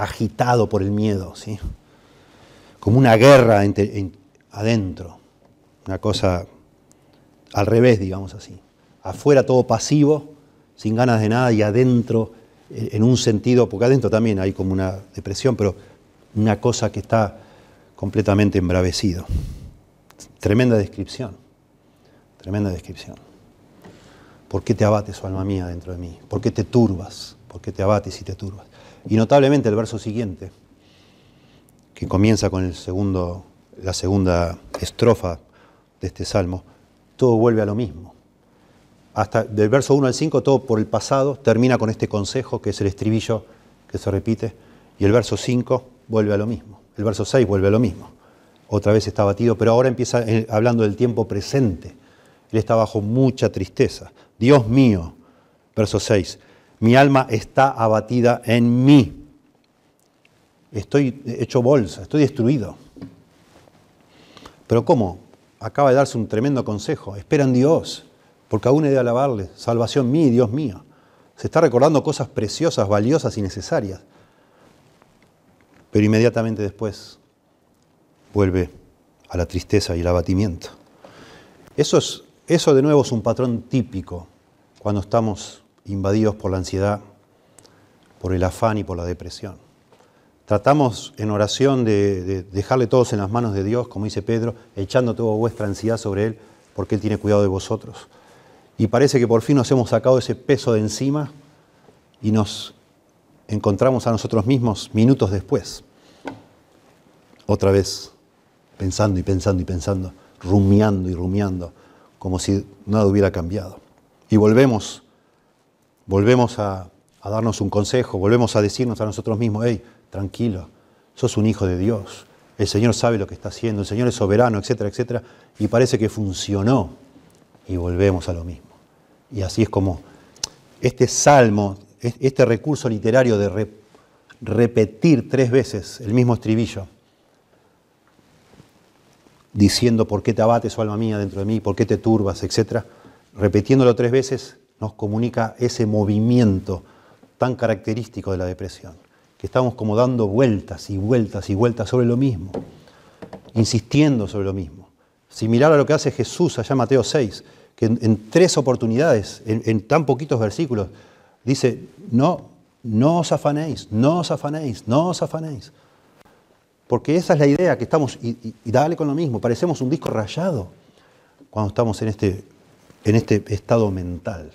agitado por el miedo, ¿sí? como una guerra adentro, una cosa al revés, digamos así. Afuera todo pasivo, sin ganas de nada, y adentro, eh, en un sentido, porque adentro también hay como una depresión, pero una cosa que está completamente embravecido. Tremenda descripción, tremenda descripción. ¿Por qué te abates, oh alma mía, dentro de mí? ¿Por qué te turbas? ¿Por qué te abates y te turbas? Y notablemente el verso siguiente, que comienza con el segundo, la segunda estrofa de este salmo, todo vuelve a lo mismo. Hasta del verso 1 al 5, todo por el pasado, termina con este consejo, que es el estribillo que se repite, y el verso 5 vuelve a lo mismo, el verso 6 vuelve a lo mismo. Otra vez está batido, pero ahora empieza hablando del tiempo presente. Él está bajo mucha tristeza. Dios mío, verso 6, mi alma está abatida en mí. Estoy hecho bolsa, estoy destruido. Pero ¿cómo? Acaba de darse un tremendo consejo. Espera en Dios, porque aún he de alabarle. Salvación mía Dios mío. Se está recordando cosas preciosas, valiosas y necesarias. Pero inmediatamente después vuelve a la tristeza y el abatimiento. Eso, es, eso de nuevo es un patrón típico cuando estamos invadidos por la ansiedad, por el afán y por la depresión. Tratamos en oración de, dejarle todos en las manos de Dios, como dice Pedro, echando toda vuestra ansiedad sobre Él, porque Él tiene cuidado de vosotros. Y parece que por fin nos hemos sacado ese peso de encima y nos encontramos a nosotros mismos minutos después, otra vez pensando y pensando y pensando, rumiando y rumiando, como si nada hubiera cambiado. Y volvemos volvemos a, darnos un consejo, volvemos a decirnos a nosotros mismos, hey, tranquilo, sos un hijo de Dios, el Señor sabe lo que está haciendo, el Señor es soberano, etcétera, etcétera, y parece que funcionó y volvemos a lo mismo. Y así es como este salmo, este recurso literario de repetir tres veces el mismo estribillo, diciendo por qué te abates, o alma mía, dentro de mí, por qué te turbas, etcétera, repitiéndolo tres veces, nos comunica ese movimiento tan característico de la depresión, que estamos como dando vueltas y vueltas y vueltas sobre lo mismo, insistiendo sobre lo mismo. Similar a lo que hace Jesús allá en Mateo 6, que en, tres oportunidades, en, tan poquitos versículos, dice, no, no os afanéis, no os afanéis, no os afanéis. Porque esa es la idea que estamos, y, dale con lo mismo, parecemos un disco rayado cuando estamos en este, en este estado mental.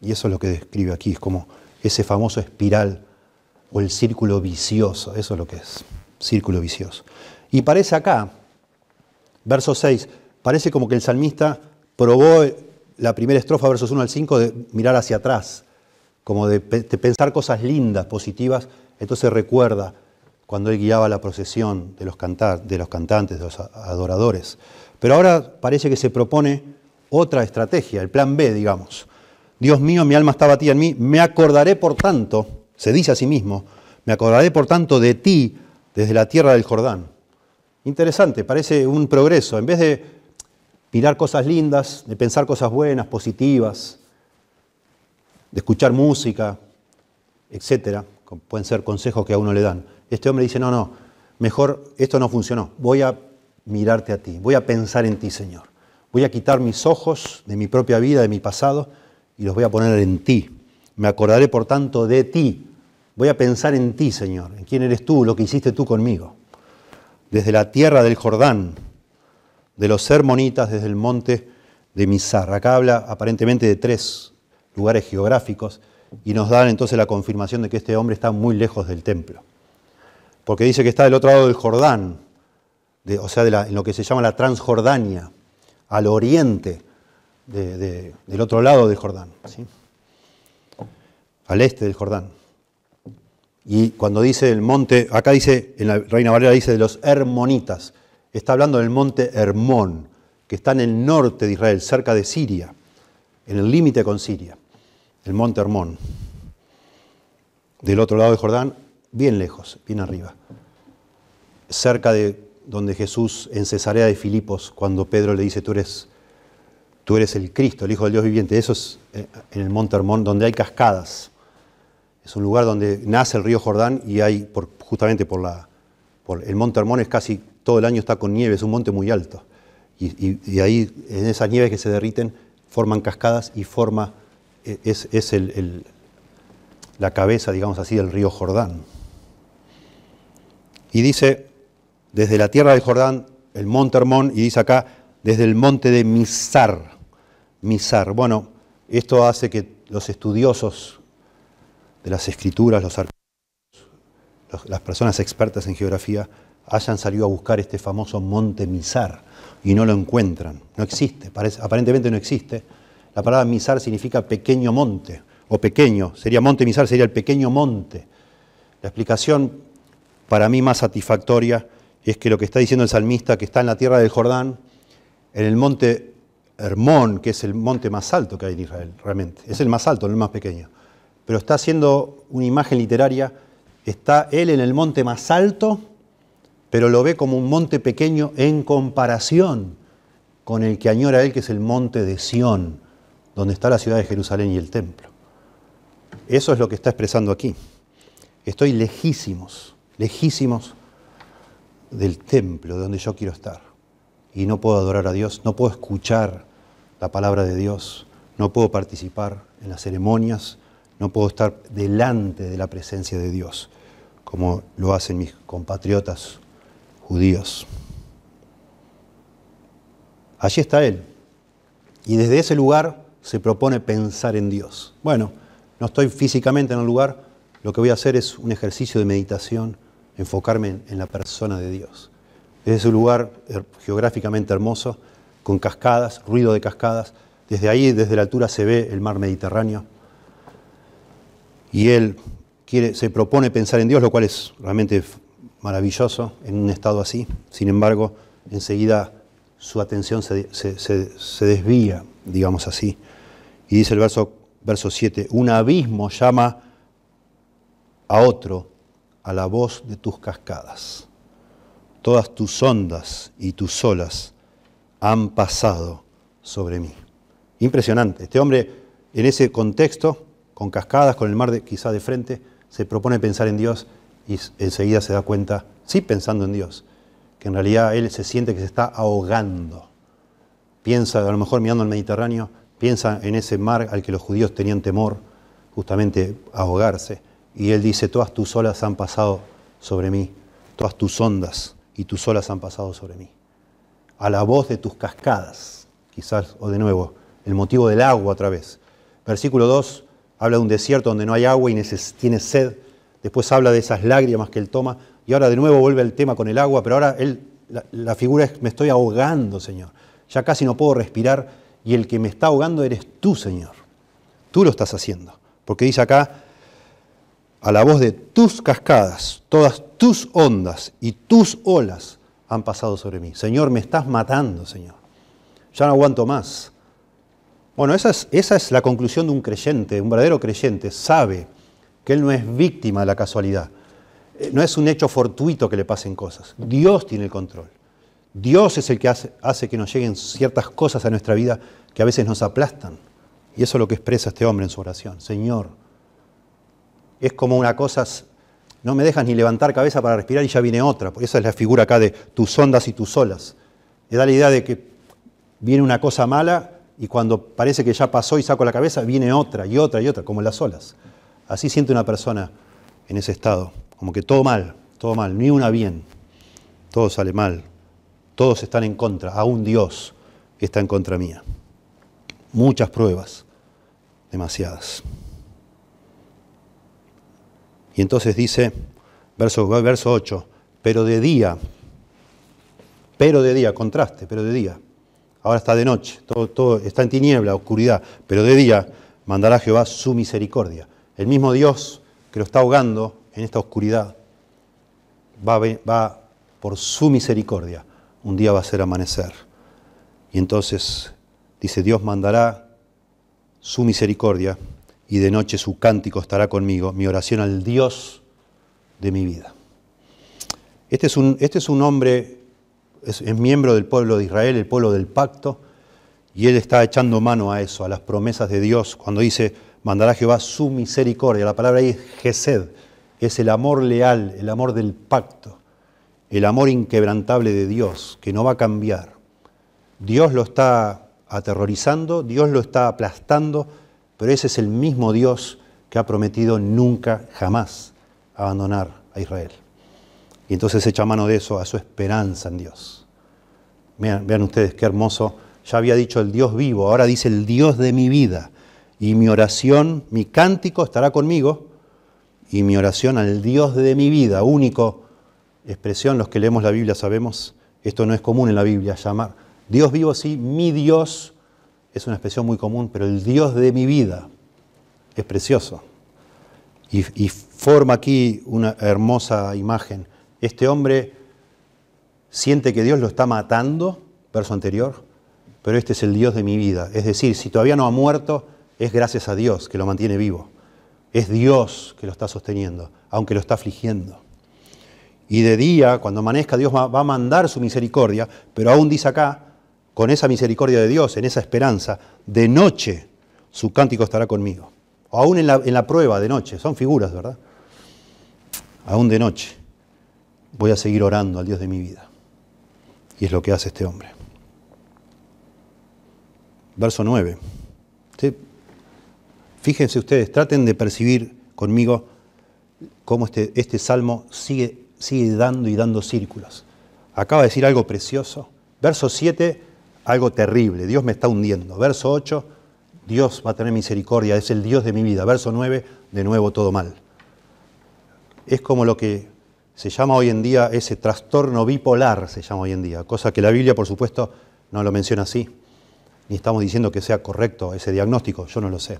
Y eso es lo que describe aquí, es como ese famoso espiral o el círculo vicioso, eso es lo que es, círculo vicioso. Y parece acá, verso 6, parece como que el salmista probó la primera estrofa, versos 1 al 5, de mirar hacia atrás, como de, pensar cosas lindas, positivas, entonces recuerda cuando él guiaba la procesión de los cantantes, de los adoradores. Pero ahora parece que se propone otra estrategia, el plan B, digamos. Dios mío, mi alma está batida en mí, me acordaré por tanto, se dice a sí mismo, me acordaré por tanto de ti desde la tierra del Jordán. Interesante, parece un progreso. En vez de mirar cosas lindas, de pensar cosas buenas, positivas, de escuchar música, etcétera, pueden ser consejos que a uno le dan. Este hombre dice, no, no, mejor esto no funcionó, voy a mirarte a ti, voy a pensar en ti, Señor. Voy a quitar mis ojos de mi propia vida, de mi pasado, y los voy a poner en ti. Me acordaré, por tanto, de ti. Voy a pensar en ti, Señor, en quién eres tú, lo que hiciste tú conmigo. Desde la tierra del Jordán, de los sermonitas, desde el monte de Mizar. Acá habla aparentemente de tres lugares geográficos y nos dan entonces la confirmación de que este hombre está muy lejos del templo. Porque dice que está del otro lado del Jordán, de, o sea, de en lo que se llama la Transjordania, al oriente del otro lado del Jordán, al este del Jordán. Y cuando dice el monte, acá dice, en la Reina Valera dice de los Hermonitas, está hablando del monte Hermón, que está en el norte de Israel, cerca de Siria, en el límite con Siria, el monte Hermón. Del otro lado del Jordán, bien lejos, bien arriba, cerca de donde Jesús en Cesarea de Filipos, cuando Pedro le dice, tú eres tú eres el Cristo, el Hijo del Dios viviente. Eso es eh, en el Monte Hermón, donde hay cascadas. Es un lugar donde nace el río Jordán y hay, por, justamente por la... Por, el Monte Hermón es casi todo el año está con nieve, es un monte muy alto. Y, ahí, en esas nieves que se derriten, forman cascadas y forma, eh, es, el, la cabeza, digamos así, del río Jordán. Y dice, desde la tierra del Jordán, el monte Hermón, y dice acá, desde el monte de Mizar. Mizar. Bueno, esto hace que los estudiosos de las escrituras, los arqueólogos, las personas expertas en geografía, hayan salido a buscar este famoso monte Mizar y no lo encuentran. No existe, aparentemente no existe. La palabra Mizar significa pequeño monte o pequeño. Sería monte Mizar, sería el pequeño monte. La explicación para mí más satisfactoria es que lo que está diciendo el salmista, que está en la tierra del Jordán, en el monte Hermón, que es el monte más alto que hay en Israel, realmente. Es el más alto, no el más pequeño. Pero está haciendo una imagen literaria. Está él en el monte más alto, pero lo ve como un monte pequeño en comparación con el que añora él, que es el monte de Sión, donde está la ciudad de Jerusalén y el templo. Eso es lo que está expresando aquí. Estoy lejísimos, lejísimos del templo de donde yo quiero estar. Y no puedo adorar a Dios, no puedo escuchar la palabra de Dios, no puedo participar en las ceremonias, no puedo estar delante de la presencia de Dios, como lo hacen mis compatriotas judíos. Allí está Él. Y desde ese lugar se propone pensar en Dios. Bueno, no estoy físicamente en el lugar, lo que voy a hacer es un ejercicio de meditación, enfocarme en la persona de Dios. Desde ese lugar eh, geográficamente hermoso, con cascadas, ruido de cascadas. Desde ahí, desde la altura, se ve el mar Mediterráneo. Y él quiere, se propone pensar en Dios, lo cual es realmente maravilloso en un estado así. Sin embargo, enseguida su atención se, desvía, digamos así. Y dice el verso, verso 7, un abismo llama a otro a la voz de tus cascadas. Todas tus ondas y tus olas han pasado sobre mí. Impresionante. Este hombre, en ese contexto, con cascadas, con el mar quizá de frente, se propone pensar en Dios y enseguida se da cuenta, sí pensando en Dios, que en realidad él se siente que se está ahogando. Piensa, a lo mejor mirando el Mediterráneo, piensa en ese mar al que los judíos tenían temor, justamente ahogarse. Y él dice, todas tus olas han pasado sobre mí, todas tus ondas y tus olas han pasado sobre mí a la voz de tus cascadas. Quizás, o de nuevo, el motivo del agua otra vez. Versículo 2 habla de un desierto donde no hay agua y tiene sed. Después habla de esas lágrimas que él toma. Y ahora de nuevo vuelve al tema con el agua, pero ahora él, la figura es, me estoy ahogando, Señor. Ya casi no puedo respirar y el que me está ahogando eres tú, Señor. Tú lo estás haciendo. Porque dice acá, a la voz de tus cascadas, todas tus ondas y tus olas han pasado sobre mí. Señor, me estás matando, Señor. Ya no aguanto más. Bueno, esa es, es la conclusión de un creyente, un verdadero creyente, sabe que él no es víctima de la casualidad. Eh, no es un hecho fortuito que le pasen cosas. Dios tiene el control. Dios es el que hace, hace que nos lleguen ciertas cosas a nuestra vida que a veces nos aplastan. Y eso es lo que expresa este hombre en su oración. Señor, es como una cosa no me dejas ni levantar cabeza para respirar y ya viene otra. Por eso es la figura acá de tus ondas y tus olas. Le da la idea de que viene una cosa mala y cuando parece que ya pasó y saco la cabeza, viene otra y otra y otra, como las olas. Así siente una persona en ese estado. Como que todo mal, todo mal, ni una bien. Todo sale mal. Todos están en contra, aún Dios está en contra mía. Muchas pruebas, demasiadas. Y entonces dice, verso, 8, pero de día, pero de día, contraste, pero de día. Ahora está de noche, todo, todo está en tiniebla, oscuridad, pero de día mandará Jehová su misericordia. El mismo Dios que lo está ahogando en esta oscuridad va por su misericordia. Un día va a ser amanecer. Y entonces dice, Dios mandará su misericordia y de noche su cántico estará conmigo, mi oración al Dios de mi vida. Este es un, este es un hombre, es, es, miembro del pueblo de Israel, el pueblo del pacto, y él está echando mano a eso, a las promesas de Dios, cuando dice, mandará Jehová su misericordia. La palabra ahí es Gesed, es el amor leal, el amor del pacto, el amor inquebrantable de Dios, que no va a cambiar. Dios lo está aterrorizando, Dios lo está aplastando, pero ese es el mismo Dios que ha prometido nunca, jamás abandonar a Israel. Y entonces echa mano de eso, a su esperanza en Dios. Vean, ustedes qué hermoso. Ya había dicho el Dios vivo, ahora dice el Dios de mi vida. Y mi oración, mi cántico estará conmigo. Y mi oración al Dios de mi vida, único expresión, los que leemos la Biblia sabemos, esto no es común en la Biblia, llamar Dios vivo, sí, mi Dios es una expresión muy común, pero el Dios de mi vida es precioso. Y, forma aquí una hermosa imagen. Este hombre siente que Dios lo está matando, verso anterior, pero este es el Dios de mi vida. Es decir, si todavía no ha muerto, es gracias a Dios que lo mantiene vivo. Es Dios que lo está sosteniendo, aunque lo está afligiendo. Y de día, cuando amanezca, Dios va a mandar su misericordia, pero aún dice acá, con esa misericordia de Dios, en esa esperanza, de noche su cántico estará conmigo. O aún en la, prueba de noche, son figuras, ¿verdad? Aún de noche voy a seguir orando al Dios de mi vida. Y es lo que hace este hombre. Verso 9. Fíjense ustedes, traten de percibir conmigo cómo este, este salmo sigue, sigue dando y dando círculos. Acaba de decir algo precioso. Verso 7 algo terrible, Dios me está hundiendo. Verso 8, Dios va a tener misericordia, es el Dios de mi vida. Verso 9, de nuevo todo mal. Es como lo que se llama hoy en día ese trastorno bipolar, se llama hoy en día, cosa que la Biblia, por supuesto, no lo menciona así, ni estamos diciendo que sea correcto ese diagnóstico, yo no lo sé.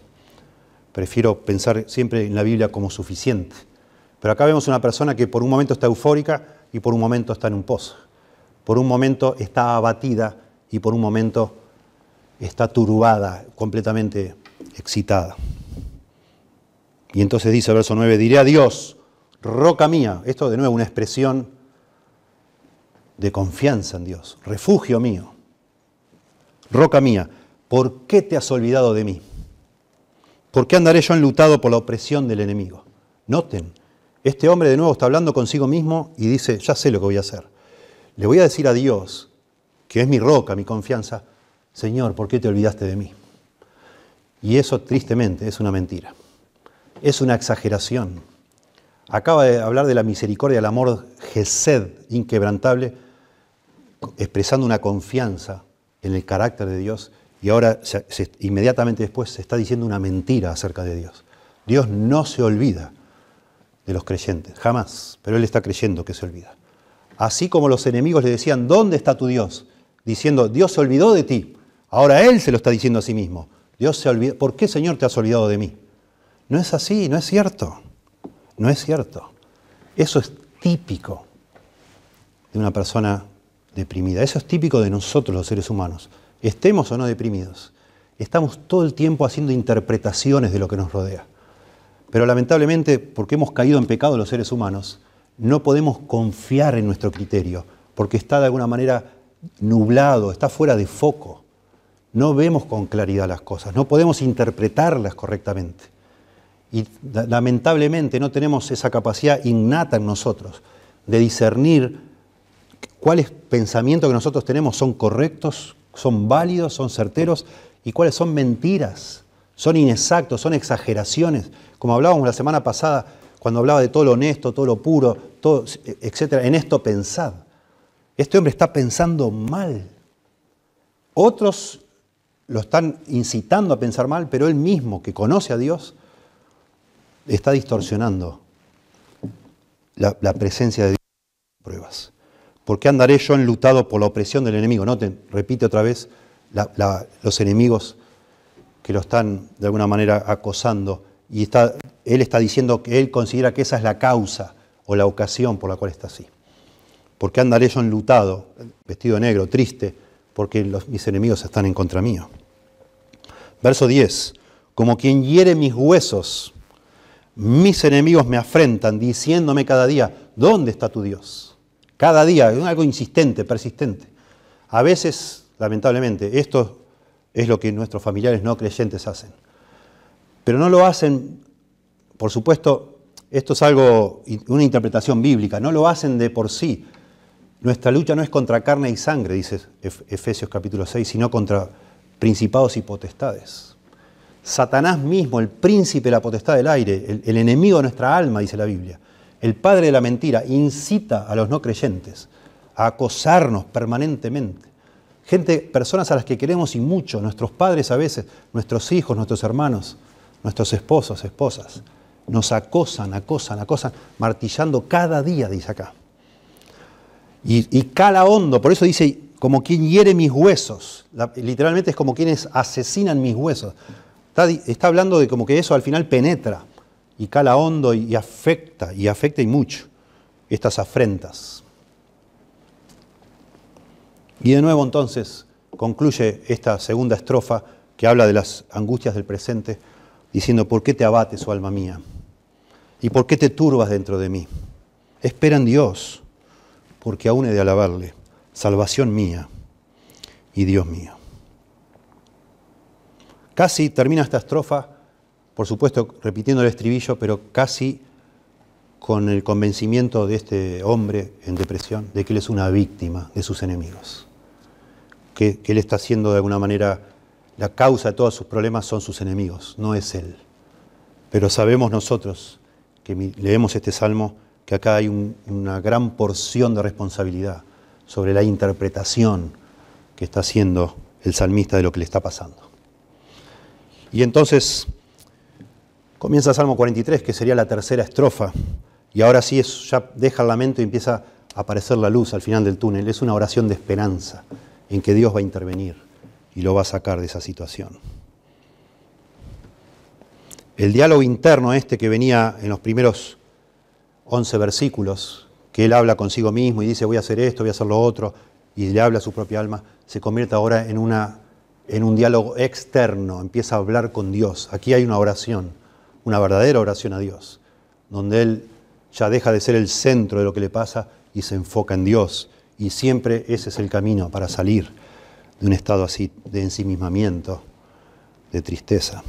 Prefiero pensar siempre en la Biblia como suficiente. Pero acá vemos una persona que por un momento está eufórica y por un momento está en un pozo. Por un momento está abatida y por un momento está turbada, completamente excitada. Y entonces dice el verso 9, diré a Dios, roca mía, esto de nuevo una expresión de confianza en Dios, refugio mío, roca mía, ¿por qué te has olvidado de mí? ¿Por qué andaré yo enlutado por la opresión del enemigo? Noten, este hombre de nuevo está hablando consigo mismo y dice, ya sé lo que voy a hacer. Le voy a decir a Dios que es mi roca, mi confianza, Señor, ¿por qué te olvidaste de mí? Y eso tristemente es una mentira, es una exageración. Acaba de hablar de la misericordia, el amor gesed, inquebrantable, expresando una confianza en el carácter de Dios y ahora inmediatamente después se está diciendo una mentira acerca de Dios. Dios no se olvida de los creyentes, jamás, pero Él está creyendo que se olvida. Así como los enemigos le decían, ¿dónde está tu Dios? diciendo, Dios se olvidó de ti. Ahora Él se lo está diciendo a sí mismo. Dios se ¿Por qué, Señor, te has olvidado de mí? No es así, no es cierto. No es cierto. Eso es típico de una persona deprimida. Eso es típico de nosotros los seres humanos. Estemos o no deprimidos. Estamos todo el tiempo haciendo interpretaciones de lo que nos rodea. Pero lamentablemente, porque hemos caído en pecado los seres humanos, no podemos confiar en nuestro criterio, porque está de alguna manera nublado, está fuera de foco. No vemos con claridad las cosas, no podemos interpretarlas correctamente. Y lamentablemente no tenemos esa capacidad innata en nosotros de discernir cuáles pensamientos que nosotros tenemos son correctos, son válidos, son certeros y cuáles son mentiras, son inexactos, son exageraciones. Como hablábamos la semana pasada, cuando hablaba de todo lo honesto, todo lo puro, todo, etc. En esto pensad este hombre está pensando mal. Otros lo están incitando a pensar mal, pero él mismo, que conoce a Dios, está distorsionando la, presencia de Dios en pruebas. ¿Por qué andaré yo enlutado por la opresión del enemigo? Noten, repite otra vez, los enemigos que lo están de alguna manera acosando. Y está, él está diciendo que él considera que esa es la causa o la ocasión por la cual está así. ¿Por qué andaré yo enlutado, vestido de negro, triste? Porque mis enemigos están en contra mío. Verso 10. Como quien hiere mis huesos, mis enemigos me afrentan, diciéndome cada día, ¿dónde está tu Dios? Cada día, es algo insistente, persistente. A veces, lamentablemente, esto es lo que nuestros familiares no creyentes hacen. Pero no lo hacen, por supuesto, esto es algo, una interpretación bíblica, no lo hacen de por sí, nuestra lucha no es contra carne y sangre, dice Efesios capítulo 6, sino contra principados y potestades. Satanás mismo, el príncipe de la potestad del aire, el, enemigo de nuestra alma, dice la Biblia, el padre de la mentira, incita a los no creyentes a acosarnos permanentemente. Gente, personas a las que queremos y mucho, nuestros padres a veces, nuestros hijos, nuestros hermanos, nuestros esposos, esposas, nos acosan, acosan, acosan, martillando cada día, dice acá. Y, cala hondo, por eso dice, como quien hiere mis huesos. literalmente es como quienes asesinan mis huesos. Está, hablando de como que eso al final penetra y cala hondo y, y afecta, y afecta y mucho estas afrentas. Y de nuevo entonces concluye esta segunda estrofa que habla de las angustias del presente, diciendo, ¿por qué te abates, oh alma mía? ¿Y por qué te turbas dentro de mí? Espera en Dios porque aún he de alabarle, salvación mía y Dios mío. Casi termina esta estrofa, por supuesto repitiendo el estribillo, pero casi con el convencimiento de este hombre en depresión de que él es una víctima de sus enemigos, que, que él está siendo de alguna manera la causa de todos sus problemas son sus enemigos, no es él. Pero sabemos nosotros que leemos este salmo que acá hay una gran porción de responsabilidad sobre la interpretación que está haciendo el salmista de lo que le está pasando. Y entonces comienza Salmo 43, que sería la tercera estrofa, y ahora sí es, ya deja el lamento y empieza a aparecer la luz al final del túnel. Es una oración de esperanza en que Dios va a intervenir y lo va a sacar de esa situación. El diálogo interno este que venía en los primeros 11 versículos que él habla consigo mismo y dice voy a hacer esto, voy a hacer lo otro, y le habla a su propia alma, se convierte ahora en, una, en un diálogo externo, empieza a hablar con Dios. Aquí hay una oración, una verdadera oración a Dios, donde él ya deja de ser el centro de lo que le pasa y se enfoca en Dios. Y siempre ese es el camino para salir de un estado así de ensimismamiento, de tristeza.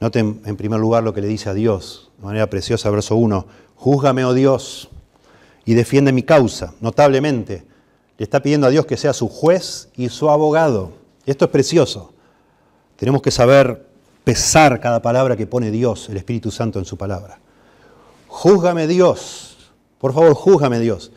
Noten en primer lugar lo que le dice a Dios, de manera preciosa, verso 1 Júzgame, oh Dios, y defiende mi causa. Notablemente, le está pidiendo a Dios que sea su juez y su abogado. Esto es precioso. Tenemos que saber pesar cada palabra que pone Dios, el Espíritu Santo, en su palabra. Júzgame Dios, por favor, júzgame Dios.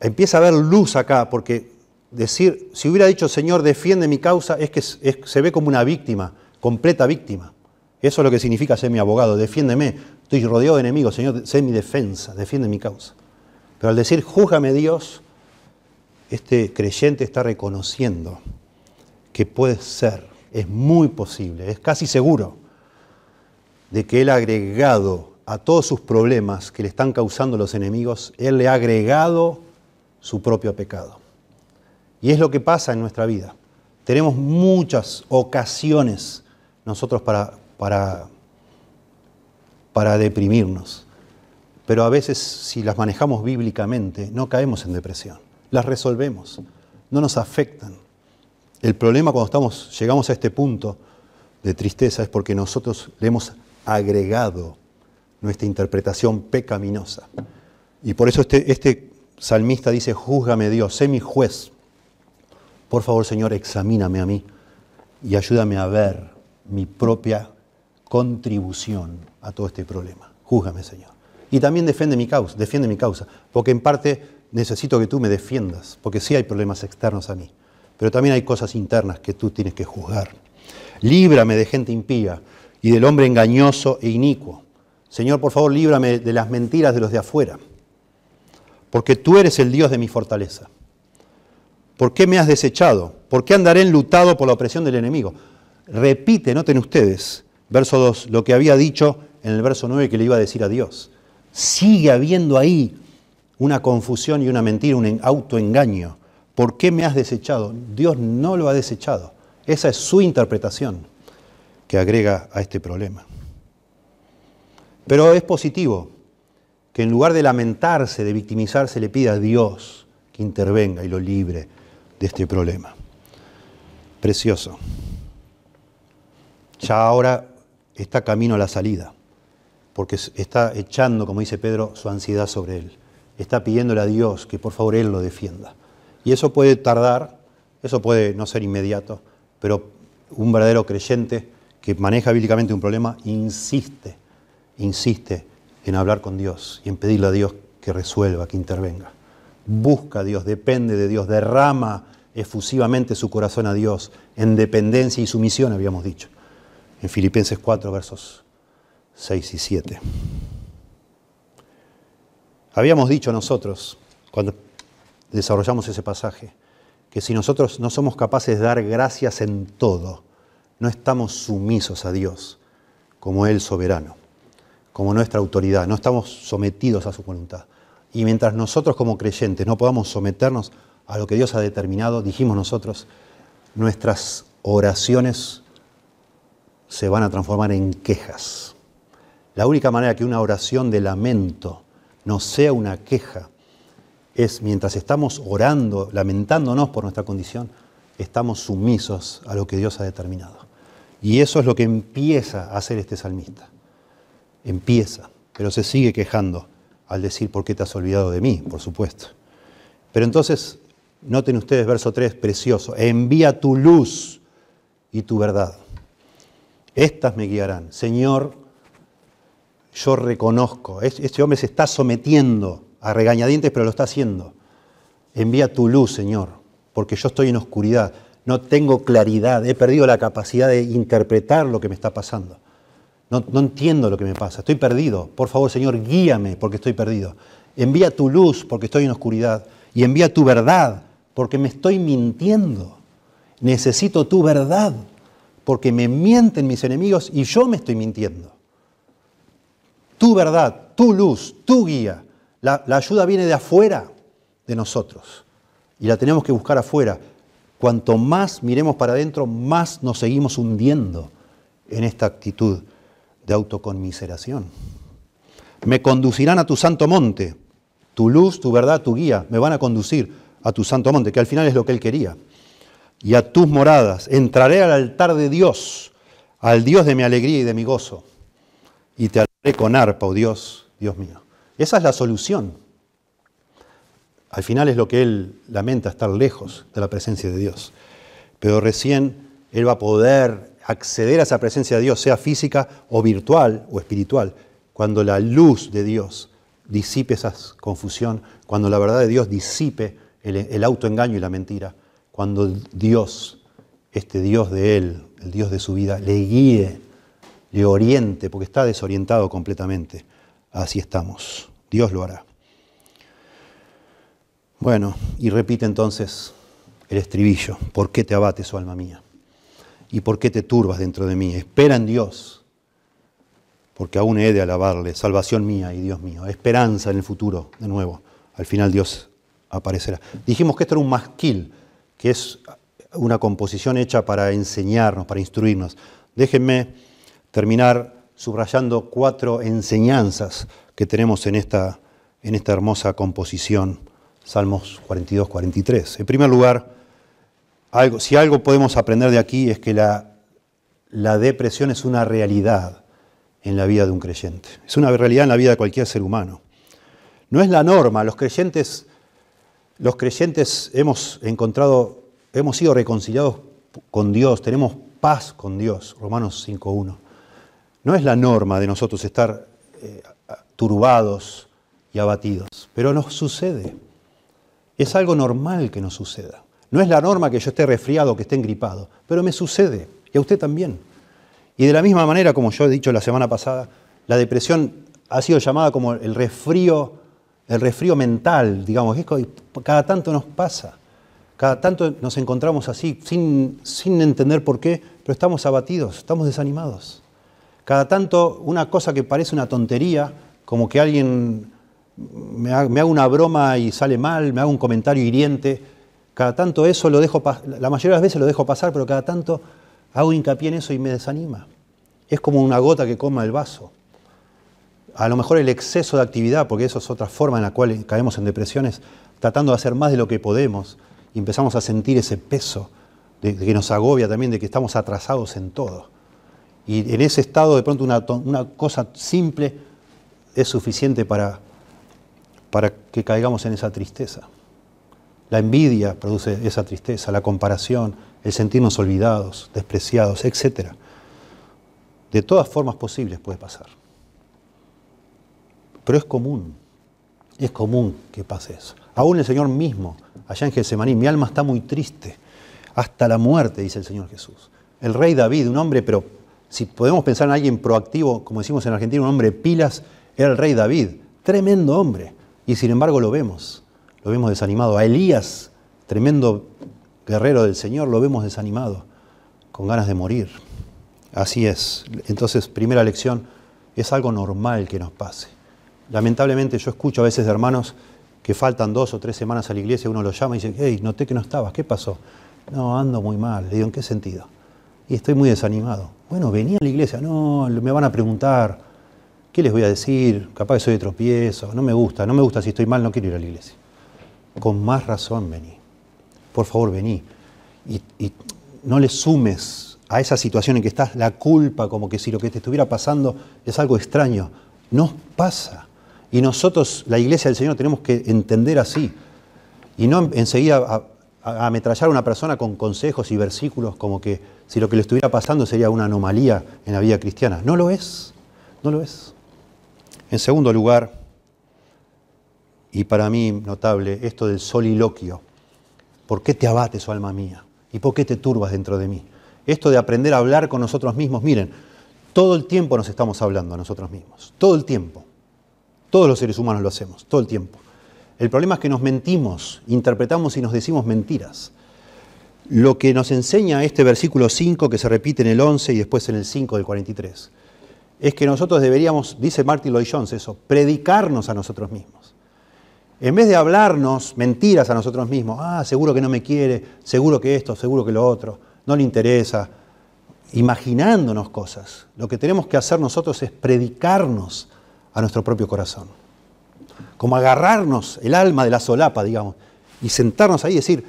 Empieza a haber luz acá, porque decir, si hubiera dicho Señor, defiende mi causa, es que se ve como una víctima, completa víctima. Eso es lo que significa ser mi abogado, defiéndeme, Estoy rodeado de enemigos, Señor, sé mi defensa, defiende mi causa. Pero al decir, júzgame Dios, este creyente está reconociendo que puede ser, es muy posible, es casi seguro de que Él ha agregado a todos sus problemas que le están causando los enemigos, Él le ha agregado su propio pecado. Y es lo que pasa en nuestra vida. Tenemos muchas ocasiones nosotros para, para para deprimirnos. Pero a veces si las manejamos bíblicamente no caemos en depresión, las resolvemos, no nos afectan. El problema cuando estamos, llegamos a este punto de tristeza es porque nosotros le hemos agregado nuestra interpretación pecaminosa. Y por eso este, este salmista dice, júzgame Dios, sé mi juez. Por favor, Señor, examíname a mí y ayúdame a ver mi propia contribución a todo este problema. Júzgame, Señor. Y también defiende mi causa, defiende mi causa, porque en parte necesito que tú me defiendas, porque sí hay problemas externos a mí, pero también hay cosas internas que tú tienes que juzgar. Líbrame de gente impía y del hombre engañoso e inicuo. Señor, por favor, líbrame de las mentiras de los de afuera, porque tú eres el Dios de mi fortaleza. ¿Por qué me has desechado? ¿Por qué andaré enlutado por la opresión del enemigo? ...repite, noten ustedes, verso 2, lo que había dicho en el verso 9 que le iba a decir a Dios. Sigue habiendo ahí una confusión y una mentira, un autoengaño. ¿Por qué me has desechado? Dios no lo ha desechado. Esa es su interpretación que agrega a este problema. Pero es positivo que en lugar de lamentarse, de victimizarse, le pida a Dios que intervenga y lo libre de este problema. Precioso. Ya ahora está camino a la salida porque está echando, como dice Pedro, su ansiedad sobre él. Está pidiéndole a Dios que por favor él lo defienda. Y eso puede tardar, eso puede no ser inmediato, pero un verdadero creyente que maneja bíblicamente un problema insiste, insiste en hablar con Dios y en pedirle a Dios que resuelva, que intervenga. Busca a Dios, depende de Dios, derrama efusivamente su corazón a Dios, en dependencia y sumisión, habíamos dicho, en Filipenses 4, versos 6 y 7. Habíamos dicho nosotros, cuando desarrollamos ese pasaje, que si nosotros no somos capaces de dar gracias en todo, no estamos sumisos a Dios como Él soberano, como nuestra autoridad, no estamos sometidos a su voluntad. Y mientras nosotros como creyentes no podamos someternos a lo que Dios ha determinado, dijimos nosotros, nuestras oraciones se van a transformar en quejas. La única manera que una oración de lamento no sea una queja es mientras estamos orando, lamentándonos por nuestra condición, estamos sumisos a lo que Dios ha determinado. Y eso es lo que empieza a hacer este salmista. Empieza, pero se sigue quejando al decir, ¿por qué te has olvidado de mí? Por supuesto. Pero entonces, noten ustedes verso 3, precioso, envía tu luz y tu verdad. Estas me guiarán. Señor, yo reconozco. Este hombre se está sometiendo a regañadientes, pero lo está haciendo. Envía tu luz, Señor, porque yo estoy en oscuridad. No tengo claridad, he perdido la capacidad de interpretar lo que me está pasando. No, entiendo lo que me pasa, estoy perdido. Por favor, Señor, guíame porque estoy perdido. Envía tu luz porque estoy en oscuridad. Y envía tu verdad porque me estoy mintiendo. Necesito tu verdad porque me mienten mis enemigos y yo me estoy mintiendo tu verdad, tu luz, tu guía. La, ayuda viene de afuera de nosotros y la tenemos que buscar afuera. Cuanto más miremos para adentro, más nos seguimos hundiendo en esta actitud de autoconmiseración. Me conducirán a tu santo monte, tu luz, tu verdad, tu guía, me van a conducir a tu santo monte, que al final es lo que él quería. Y a tus moradas, entraré al altar de Dios, al Dios de mi alegría y de mi gozo, y te con arpa, oh Dios, Dios mío. Esa es la solución. Al final es lo que él lamenta, estar lejos de la presencia de Dios. Pero recién él va a poder acceder a esa presencia de Dios, sea física o virtual o espiritual, cuando la luz de Dios disipe esa confusión, cuando la verdad de Dios disipe el, el autoengaño y la mentira, cuando Dios, este Dios de él, el Dios de su vida, le guíe le oriente, porque está desorientado completamente. Así estamos. Dios lo hará. Bueno, y repite entonces el estribillo. ¿Por qué te abates, oh alma mía? ¿Y por qué te turbas dentro de mí? Espera en Dios, porque aún he de alabarle, salvación mía y Dios mío. Esperanza en el futuro, de nuevo. Al final Dios aparecerá. Dijimos que esto era un masquil, que es una composición hecha para enseñarnos, para instruirnos. Déjenme terminar subrayando cuatro enseñanzas que tenemos en esta, en esta hermosa composición, Salmos 42, 43. En primer lugar, algo, si algo podemos aprender de aquí es que la, la depresión es una realidad en la vida de un creyente, es una realidad en la vida de cualquier ser humano. No es la norma, los creyentes, los creyentes hemos encontrado, hemos sido reconciliados con Dios, tenemos paz con Dios, Romanos 5.1. No es la norma de nosotros estar eh, turbados y abatidos, pero nos sucede. Es algo normal que nos suceda. No es la norma que yo esté resfriado, que esté engripado, pero me sucede, y a usted también. Y de la misma manera, como yo he dicho la semana pasada, la depresión ha sido llamada como el resfrío, el resfrío mental, digamos, cada tanto nos pasa, cada tanto nos encontramos así, sin entender por qué, pero estamos abatidos, estamos desanimados. Cada tanto una cosa que parece una tontería, como que alguien me haga, una broma y sale mal, me haga un comentario hiriente, cada tanto eso lo dejo, la mayoría de las veces lo dejo pasar, pero cada tanto hago hincapié en eso y me desanima. Es como una gota que coma el vaso. A lo mejor el exceso de actividad, porque eso es otra forma en la cual caemos en depresiones, tratando de hacer más de lo que podemos y empezamos a sentir ese peso que nos agobia también, de que estamos atrasados en todo. Y en ese estado de pronto una, cosa simple es suficiente para, para que caigamos en esa tristeza. La envidia produce esa tristeza, la comparación, el sentirnos olvidados, despreciados, etc. De todas formas posibles puede pasar. Pero es común, es común que pase eso. Aún el Señor mismo, allá en Getsemaní, mi alma está muy triste, hasta la muerte, dice el Señor Jesús. El rey David, un hombre pero si podemos pensar en alguien proactivo, como decimos en Argentina, un hombre pilas, era el rey David. Tremendo hombre. Y sin embargo lo vemos. Lo vemos desanimado. A Elías, tremendo guerrero del Señor, lo vemos desanimado, con ganas de morir. Así es. Entonces, primera lección, es algo normal que nos pase. Lamentablemente yo escucho a veces de hermanos que faltan dos o tres semanas a la iglesia, uno los llama y dice, hey, noté que no estabas, ¿qué pasó? No, ando muy mal. Le digo, ¿en qué sentido? y estoy muy desanimado. Bueno, venía a la iglesia, no, me van a preguntar, ¿qué les voy a decir? Capaz que soy de tropiezo, no me gusta, no me gusta si estoy mal, no quiero ir a la iglesia. Con más razón vení, por favor vení. Y, no le sumes a esa situación en que estás la culpa, como que si lo que te estuviera pasando es algo extraño. No pasa. Y nosotros, la iglesia del Señor, tenemos que entender así. Y no enseguida ametrallar a una persona con consejos y versículos como que si lo que le estuviera pasando sería una anomalía en la vida cristiana. No lo es, no lo es. En segundo lugar, y para mí notable, esto del soliloquio. ¿Por qué te abates, oh alma mía? ¿Y por qué te turbas dentro de mí? Esto de aprender a hablar con nosotros mismos, miren, todo el tiempo nos estamos hablando a nosotros mismos, todo el tiempo. Todos los seres humanos lo hacemos, todo el tiempo. El problema es que nos mentimos, interpretamos y nos decimos mentiras. Lo que nos enseña este versículo 5, que se repite en el 11 y después en el 5 del 43, es que nosotros deberíamos, dice Martin Lloyd Jones eso, predicarnos a nosotros mismos. En vez de hablarnos mentiras a nosotros mismos, ah, seguro que no me quiere, seguro que esto, seguro que lo otro, no le interesa, imaginándonos cosas, lo que tenemos que hacer nosotros es predicarnos a nuestro propio corazón como agarrarnos el alma de la solapa, digamos, y sentarnos ahí y decir,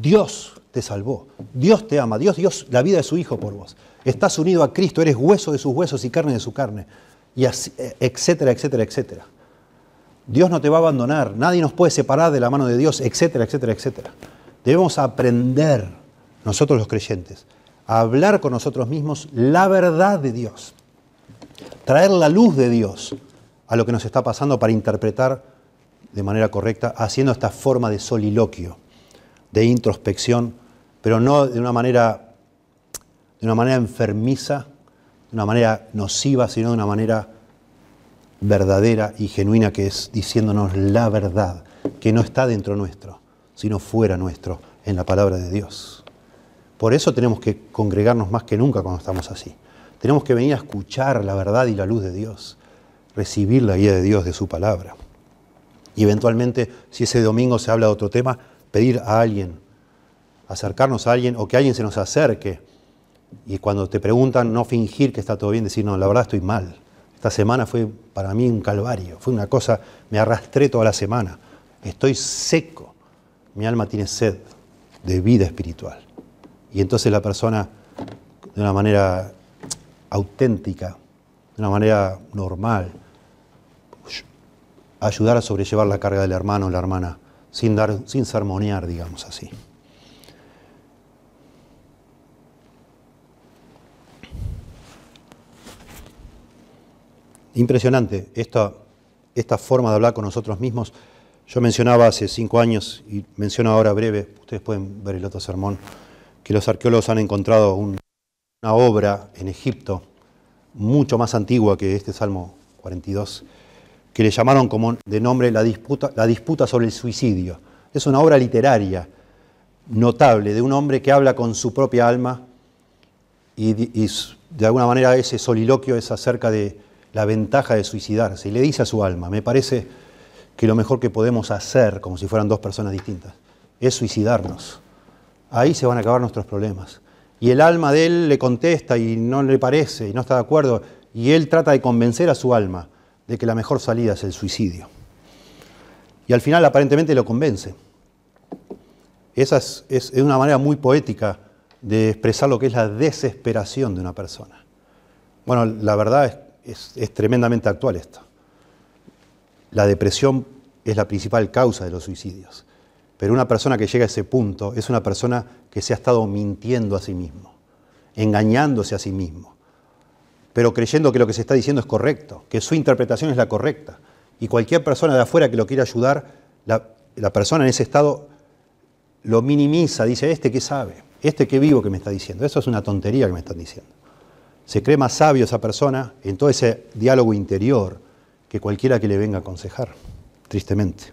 Dios te salvó, Dios te ama, Dios, Dios, la vida de su Hijo por vos. Estás unido a Cristo, eres hueso de sus huesos y carne de su carne, y e, etcétera, etcétera, etcétera. Dios no te va a abandonar, nadie nos puede separar de la mano de Dios, etcétera, etcétera, etcétera. Debemos aprender, nosotros los creyentes, a hablar con nosotros mismos la verdad de Dios, traer la luz de Dios, a lo que nos está pasando para interpretar de manera correcta, haciendo esta forma de soliloquio, de introspección, pero no de una manera, de una manera enfermiza, de una manera nociva, sino de una manera verdadera y genuina que es diciéndonos la verdad, que no está dentro nuestro, sino fuera nuestro, en la palabra de Dios. Por eso tenemos que congregarnos más que nunca cuando estamos así. Tenemos que venir a escuchar la verdad y la luz de Dios recibir la guía de Dios de su palabra. Y eventualmente, si ese domingo se habla de otro tema, pedir a alguien, acercarnos a alguien o que alguien se nos acerque. Y cuando te preguntan, no fingir que está todo bien, decir, no, la verdad estoy mal. Esta semana fue para mí un calvario, fue una cosa, me arrastré toda la semana. Estoy seco, mi alma tiene sed de vida espiritual. Y entonces la persona, de una manera auténtica, de una manera normal, ayudar a sobrellevar la carga del hermano o la hermana, sin, dar, sin sermonear, digamos así. Impresionante esta, esta forma de hablar con nosotros mismos. Yo mencionaba hace cinco años, y menciono ahora breve, ustedes pueden ver el otro sermón, que los arqueólogos han encontrado una obra en Egipto mucho más antigua que este Salmo 42, que le llamaron como de nombre La disputa, la disputa sobre el suicidio. Es una obra literaria notable de un hombre que habla con su propia alma y, y, de alguna manera ese soliloquio es acerca de la ventaja de suicidarse. Y le dice a su alma, me parece que lo mejor que podemos hacer, como si fueran dos personas distintas, es suicidarnos. Ahí se van a acabar nuestros problemas. Y el alma de él le contesta y no le parece y no está de acuerdo. Y él trata de convencer a su alma de que la mejor salida es el suicidio. Y al final aparentemente lo convence. Esa es, una manera muy poética de expresar lo que es la desesperación de una persona. Bueno, la verdad es, es tremendamente actual esto. La depresión es la principal causa de los suicidios. Pero una persona que llega a ese punto es una persona que se ha estado mintiendo a sí mismo, engañándose a sí mismo, pero creyendo que lo que se está diciendo es correcto, que su interpretación es la correcta. Y cualquier persona de afuera que lo quiera ayudar, la, persona en ese estado lo minimiza, dice, este que sabe, este que vivo que me está diciendo, eso es una tontería que me están diciendo. Se cree más sabio esa persona en todo ese diálogo interior que cualquiera que le venga a aconsejar, tristemente.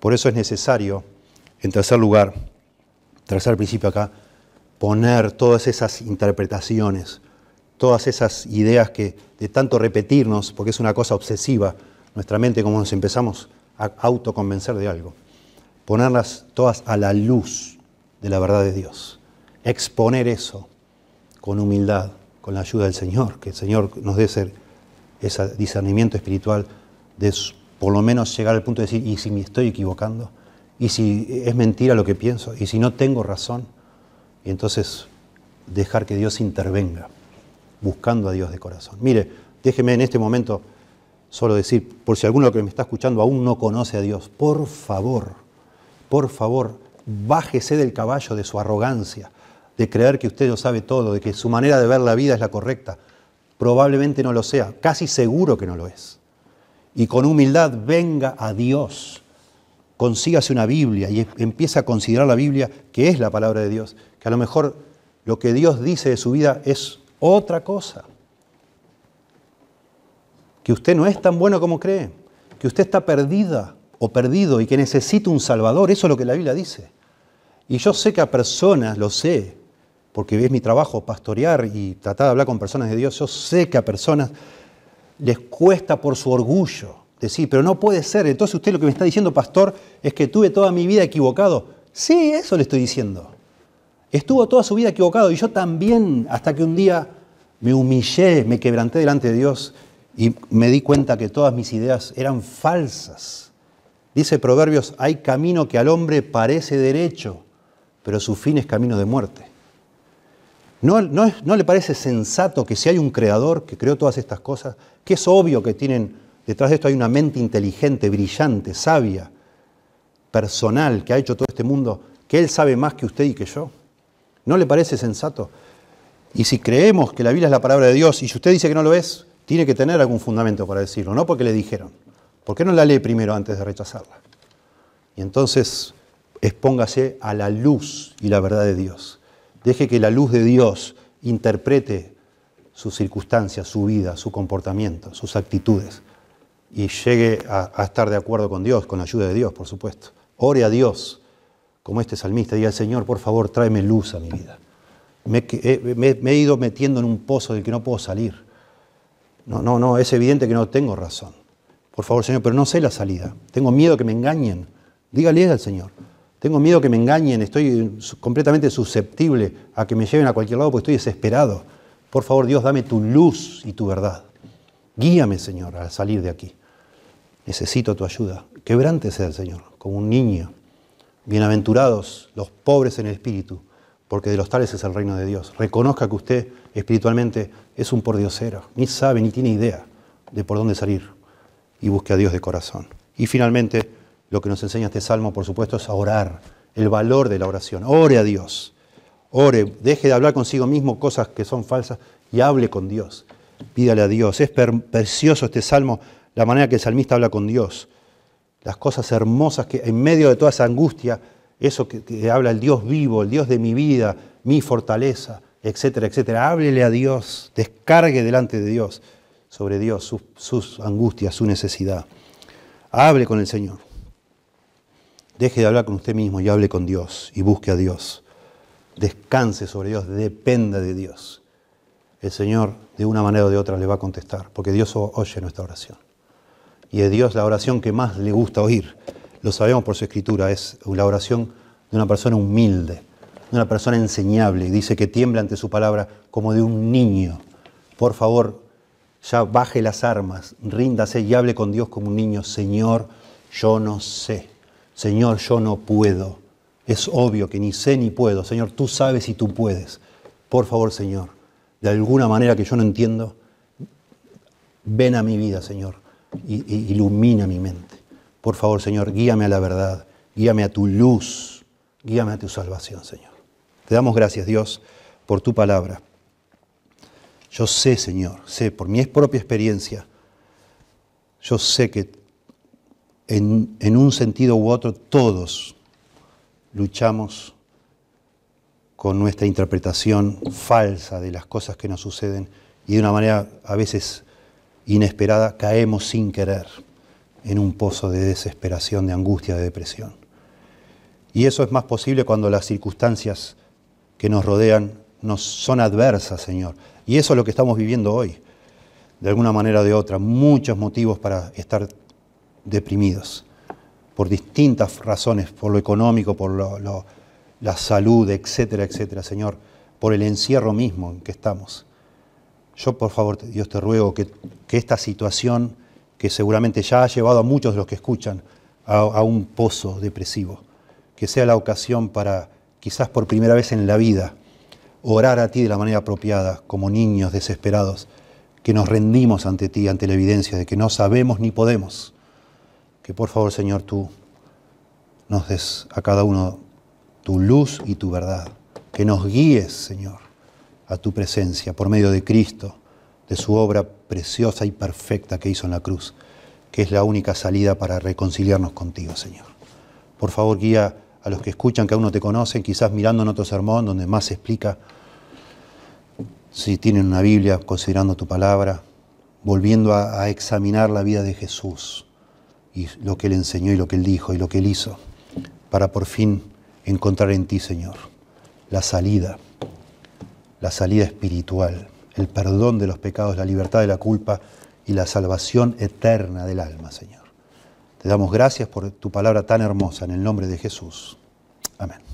Por eso es necesario, en tercer lugar, tercer principio acá, poner todas esas interpretaciones, todas esas ideas que de tanto repetirnos, porque es una cosa obsesiva, nuestra mente como nos empezamos a autoconvencer de algo, ponerlas todas a la luz de la verdad de Dios, exponer eso con humildad, con la ayuda del Señor, que el Señor nos dé ese, discernimiento espiritual de por lo menos llegar al punto de decir, ¿y si me estoy equivocando? ¿Y si es mentira lo que pienso? ¿Y si no tengo razón? Y entonces dejar que Dios intervenga buscando a Dios de corazón. Mire, déjeme en este momento solo decir, por si alguno que me está escuchando aún no conoce a Dios, por favor, por favor, bájese del caballo de su arrogancia, de creer que usted lo sabe todo, de que su manera de ver la vida es la correcta. Probablemente no lo sea, casi seguro que no lo es. Y con humildad venga a Dios, consígase una Biblia y empieza a considerar la Biblia que es la palabra de Dios, que a lo mejor lo que Dios dice de su vida es otra cosa. Que usted no es tan bueno como cree, que usted está perdida o perdido y que necesita un Salvador, eso es lo que la Biblia dice. Y yo sé que a personas, lo sé, porque es mi trabajo pastorear y tratar de hablar con personas de Dios, yo sé que a personas les cuesta por su orgullo decir, pero no puede ser, entonces usted lo que me está diciendo, pastor, es que tuve toda mi vida equivocado. Sí, eso le estoy diciendo. Estuvo toda su vida equivocado y yo también, hasta que un día me humillé, me quebranté delante de Dios y me di cuenta que todas mis ideas eran falsas. Dice Proverbios, hay camino que al hombre parece derecho, pero su fin es camino de muerte. ¿No, no, no le parece sensato que si hay un creador que creó todas estas cosas, que es obvio que tienen, detrás de esto hay una mente inteligente, brillante, sabia, personal, que ha hecho todo este mundo, que él sabe más que usted y que yo? ¿No le parece sensato? Y si creemos que la Biblia es la palabra de Dios y si usted dice que no lo es, tiene que tener algún fundamento para decirlo, no porque le dijeron. ¿Por qué no la lee primero antes de rechazarla? Y entonces expóngase a la luz y la verdad de Dios. Deje que la luz de Dios interprete sus circunstancias, su vida, su comportamiento, sus actitudes y llegue a, a estar de acuerdo con Dios, con la ayuda de Dios, por supuesto. Ore a Dios como este salmista, diga, Señor, por favor, tráeme luz a mi vida. Eh, me, he ido metiendo en un pozo del que no puedo salir. No, no, no, es evidente que no tengo razón. Por favor, Señor, pero no sé la salida. Tengo miedo que me engañen. Dígale al Señor. Tengo miedo que me engañen, estoy completamente susceptible a que me lleven a cualquier lado porque estoy desesperado. Por favor, Dios, dame tu luz y tu verdad. Guíame, Señor, al salir de aquí. Necesito tu ayuda. sea el Señor, como un niño Bienaventurados los pobres en el espíritu, porque de los tales es el reino de Dios. Reconozca que usted espiritualmente es un pordiosero, ni sabe ni tiene idea de por dónde salir y busque a Dios de corazón. Y finalmente, lo que nos enseña este salmo, por supuesto, es a orar, el valor de la oración. Ore a Dios, ore, deje de hablar consigo mismo cosas que son falsas y hable con Dios. Pídale a Dios. Es precioso este salmo, la manera que el salmista habla con Dios las cosas hermosas que en medio de toda esa angustia, eso que, habla el Dios vivo, el Dios de mi vida, mi fortaleza, etcétera, etcétera. Háblele a Dios, descargue delante de Dios, sobre Dios, sus, sus angustias, su necesidad. Hable con el Señor. Deje de hablar con usted mismo y hable con Dios y busque a Dios. Descanse sobre Dios, dependa de Dios. El Señor de una manera o de otra le va a contestar, porque Dios oye nuestra oración y de Dios la oración que más le gusta oír. Lo sabemos por su escritura, es la oración de una persona humilde, de una persona enseñable. Dice que tiembla ante su palabra como de un niño. Por favor, ya baje las armas, ríndase y hable con Dios como un niño. Señor, yo no sé. Señor, yo no puedo. Es obvio que ni sé ni puedo. Señor, tú sabes y tú puedes. Por favor, Señor, de alguna manera que yo no entiendo, ven a mi vida, Señor y, ilumina mi mente. Por favor, Señor, guíame a la verdad, guíame a tu luz, guíame a tu salvación, Señor. Te damos gracias, Dios, por tu palabra. Yo sé, Señor, sé por mi propia experiencia, yo sé que en, en, un sentido u otro todos luchamos con nuestra interpretación falsa de las cosas que nos suceden y de una manera a veces inesperada caemos sin querer en un pozo de desesperación, de angustia, de depresión. Y eso es más posible cuando las circunstancias que nos rodean nos son adversas, Señor. Y eso es lo que estamos viviendo hoy. De alguna manera o de otra, muchos motivos para estar deprimidos, por distintas razones, por lo económico, por la salud, etcétera, etcétera, Señor, por el encierro mismo en que estamos. Yo, por favor, Dios te ruego que, esta situación, que seguramente ya ha llevado a muchos de los que escuchan a, a un pozo depresivo, que sea la ocasión para, quizás por primera vez en la vida, orar a ti de la manera apropiada, como niños desesperados, que nos rendimos ante ti, ante la evidencia de que no sabemos ni podemos. Que por favor, Señor, tú nos des a cada uno tu luz y tu verdad. Que nos guíes, Señor a tu presencia por medio de Cristo, de su obra preciosa y perfecta que hizo en la cruz, que es la única salida para reconciliarnos contigo, Señor. Por favor, guía a los que escuchan, que aún no te conocen, quizás mirando en otro sermón donde más se explica, si tienen una Biblia, considerando tu palabra, volviendo a, a examinar la vida de Jesús y lo que él enseñó y lo que él dijo y lo que él hizo, para por fin encontrar en ti, Señor, la salida la salida espiritual, el perdón de los pecados, la libertad de la culpa y la salvación eterna del alma, Señor. Te damos gracias por tu palabra tan hermosa en el nombre de Jesús. Amén.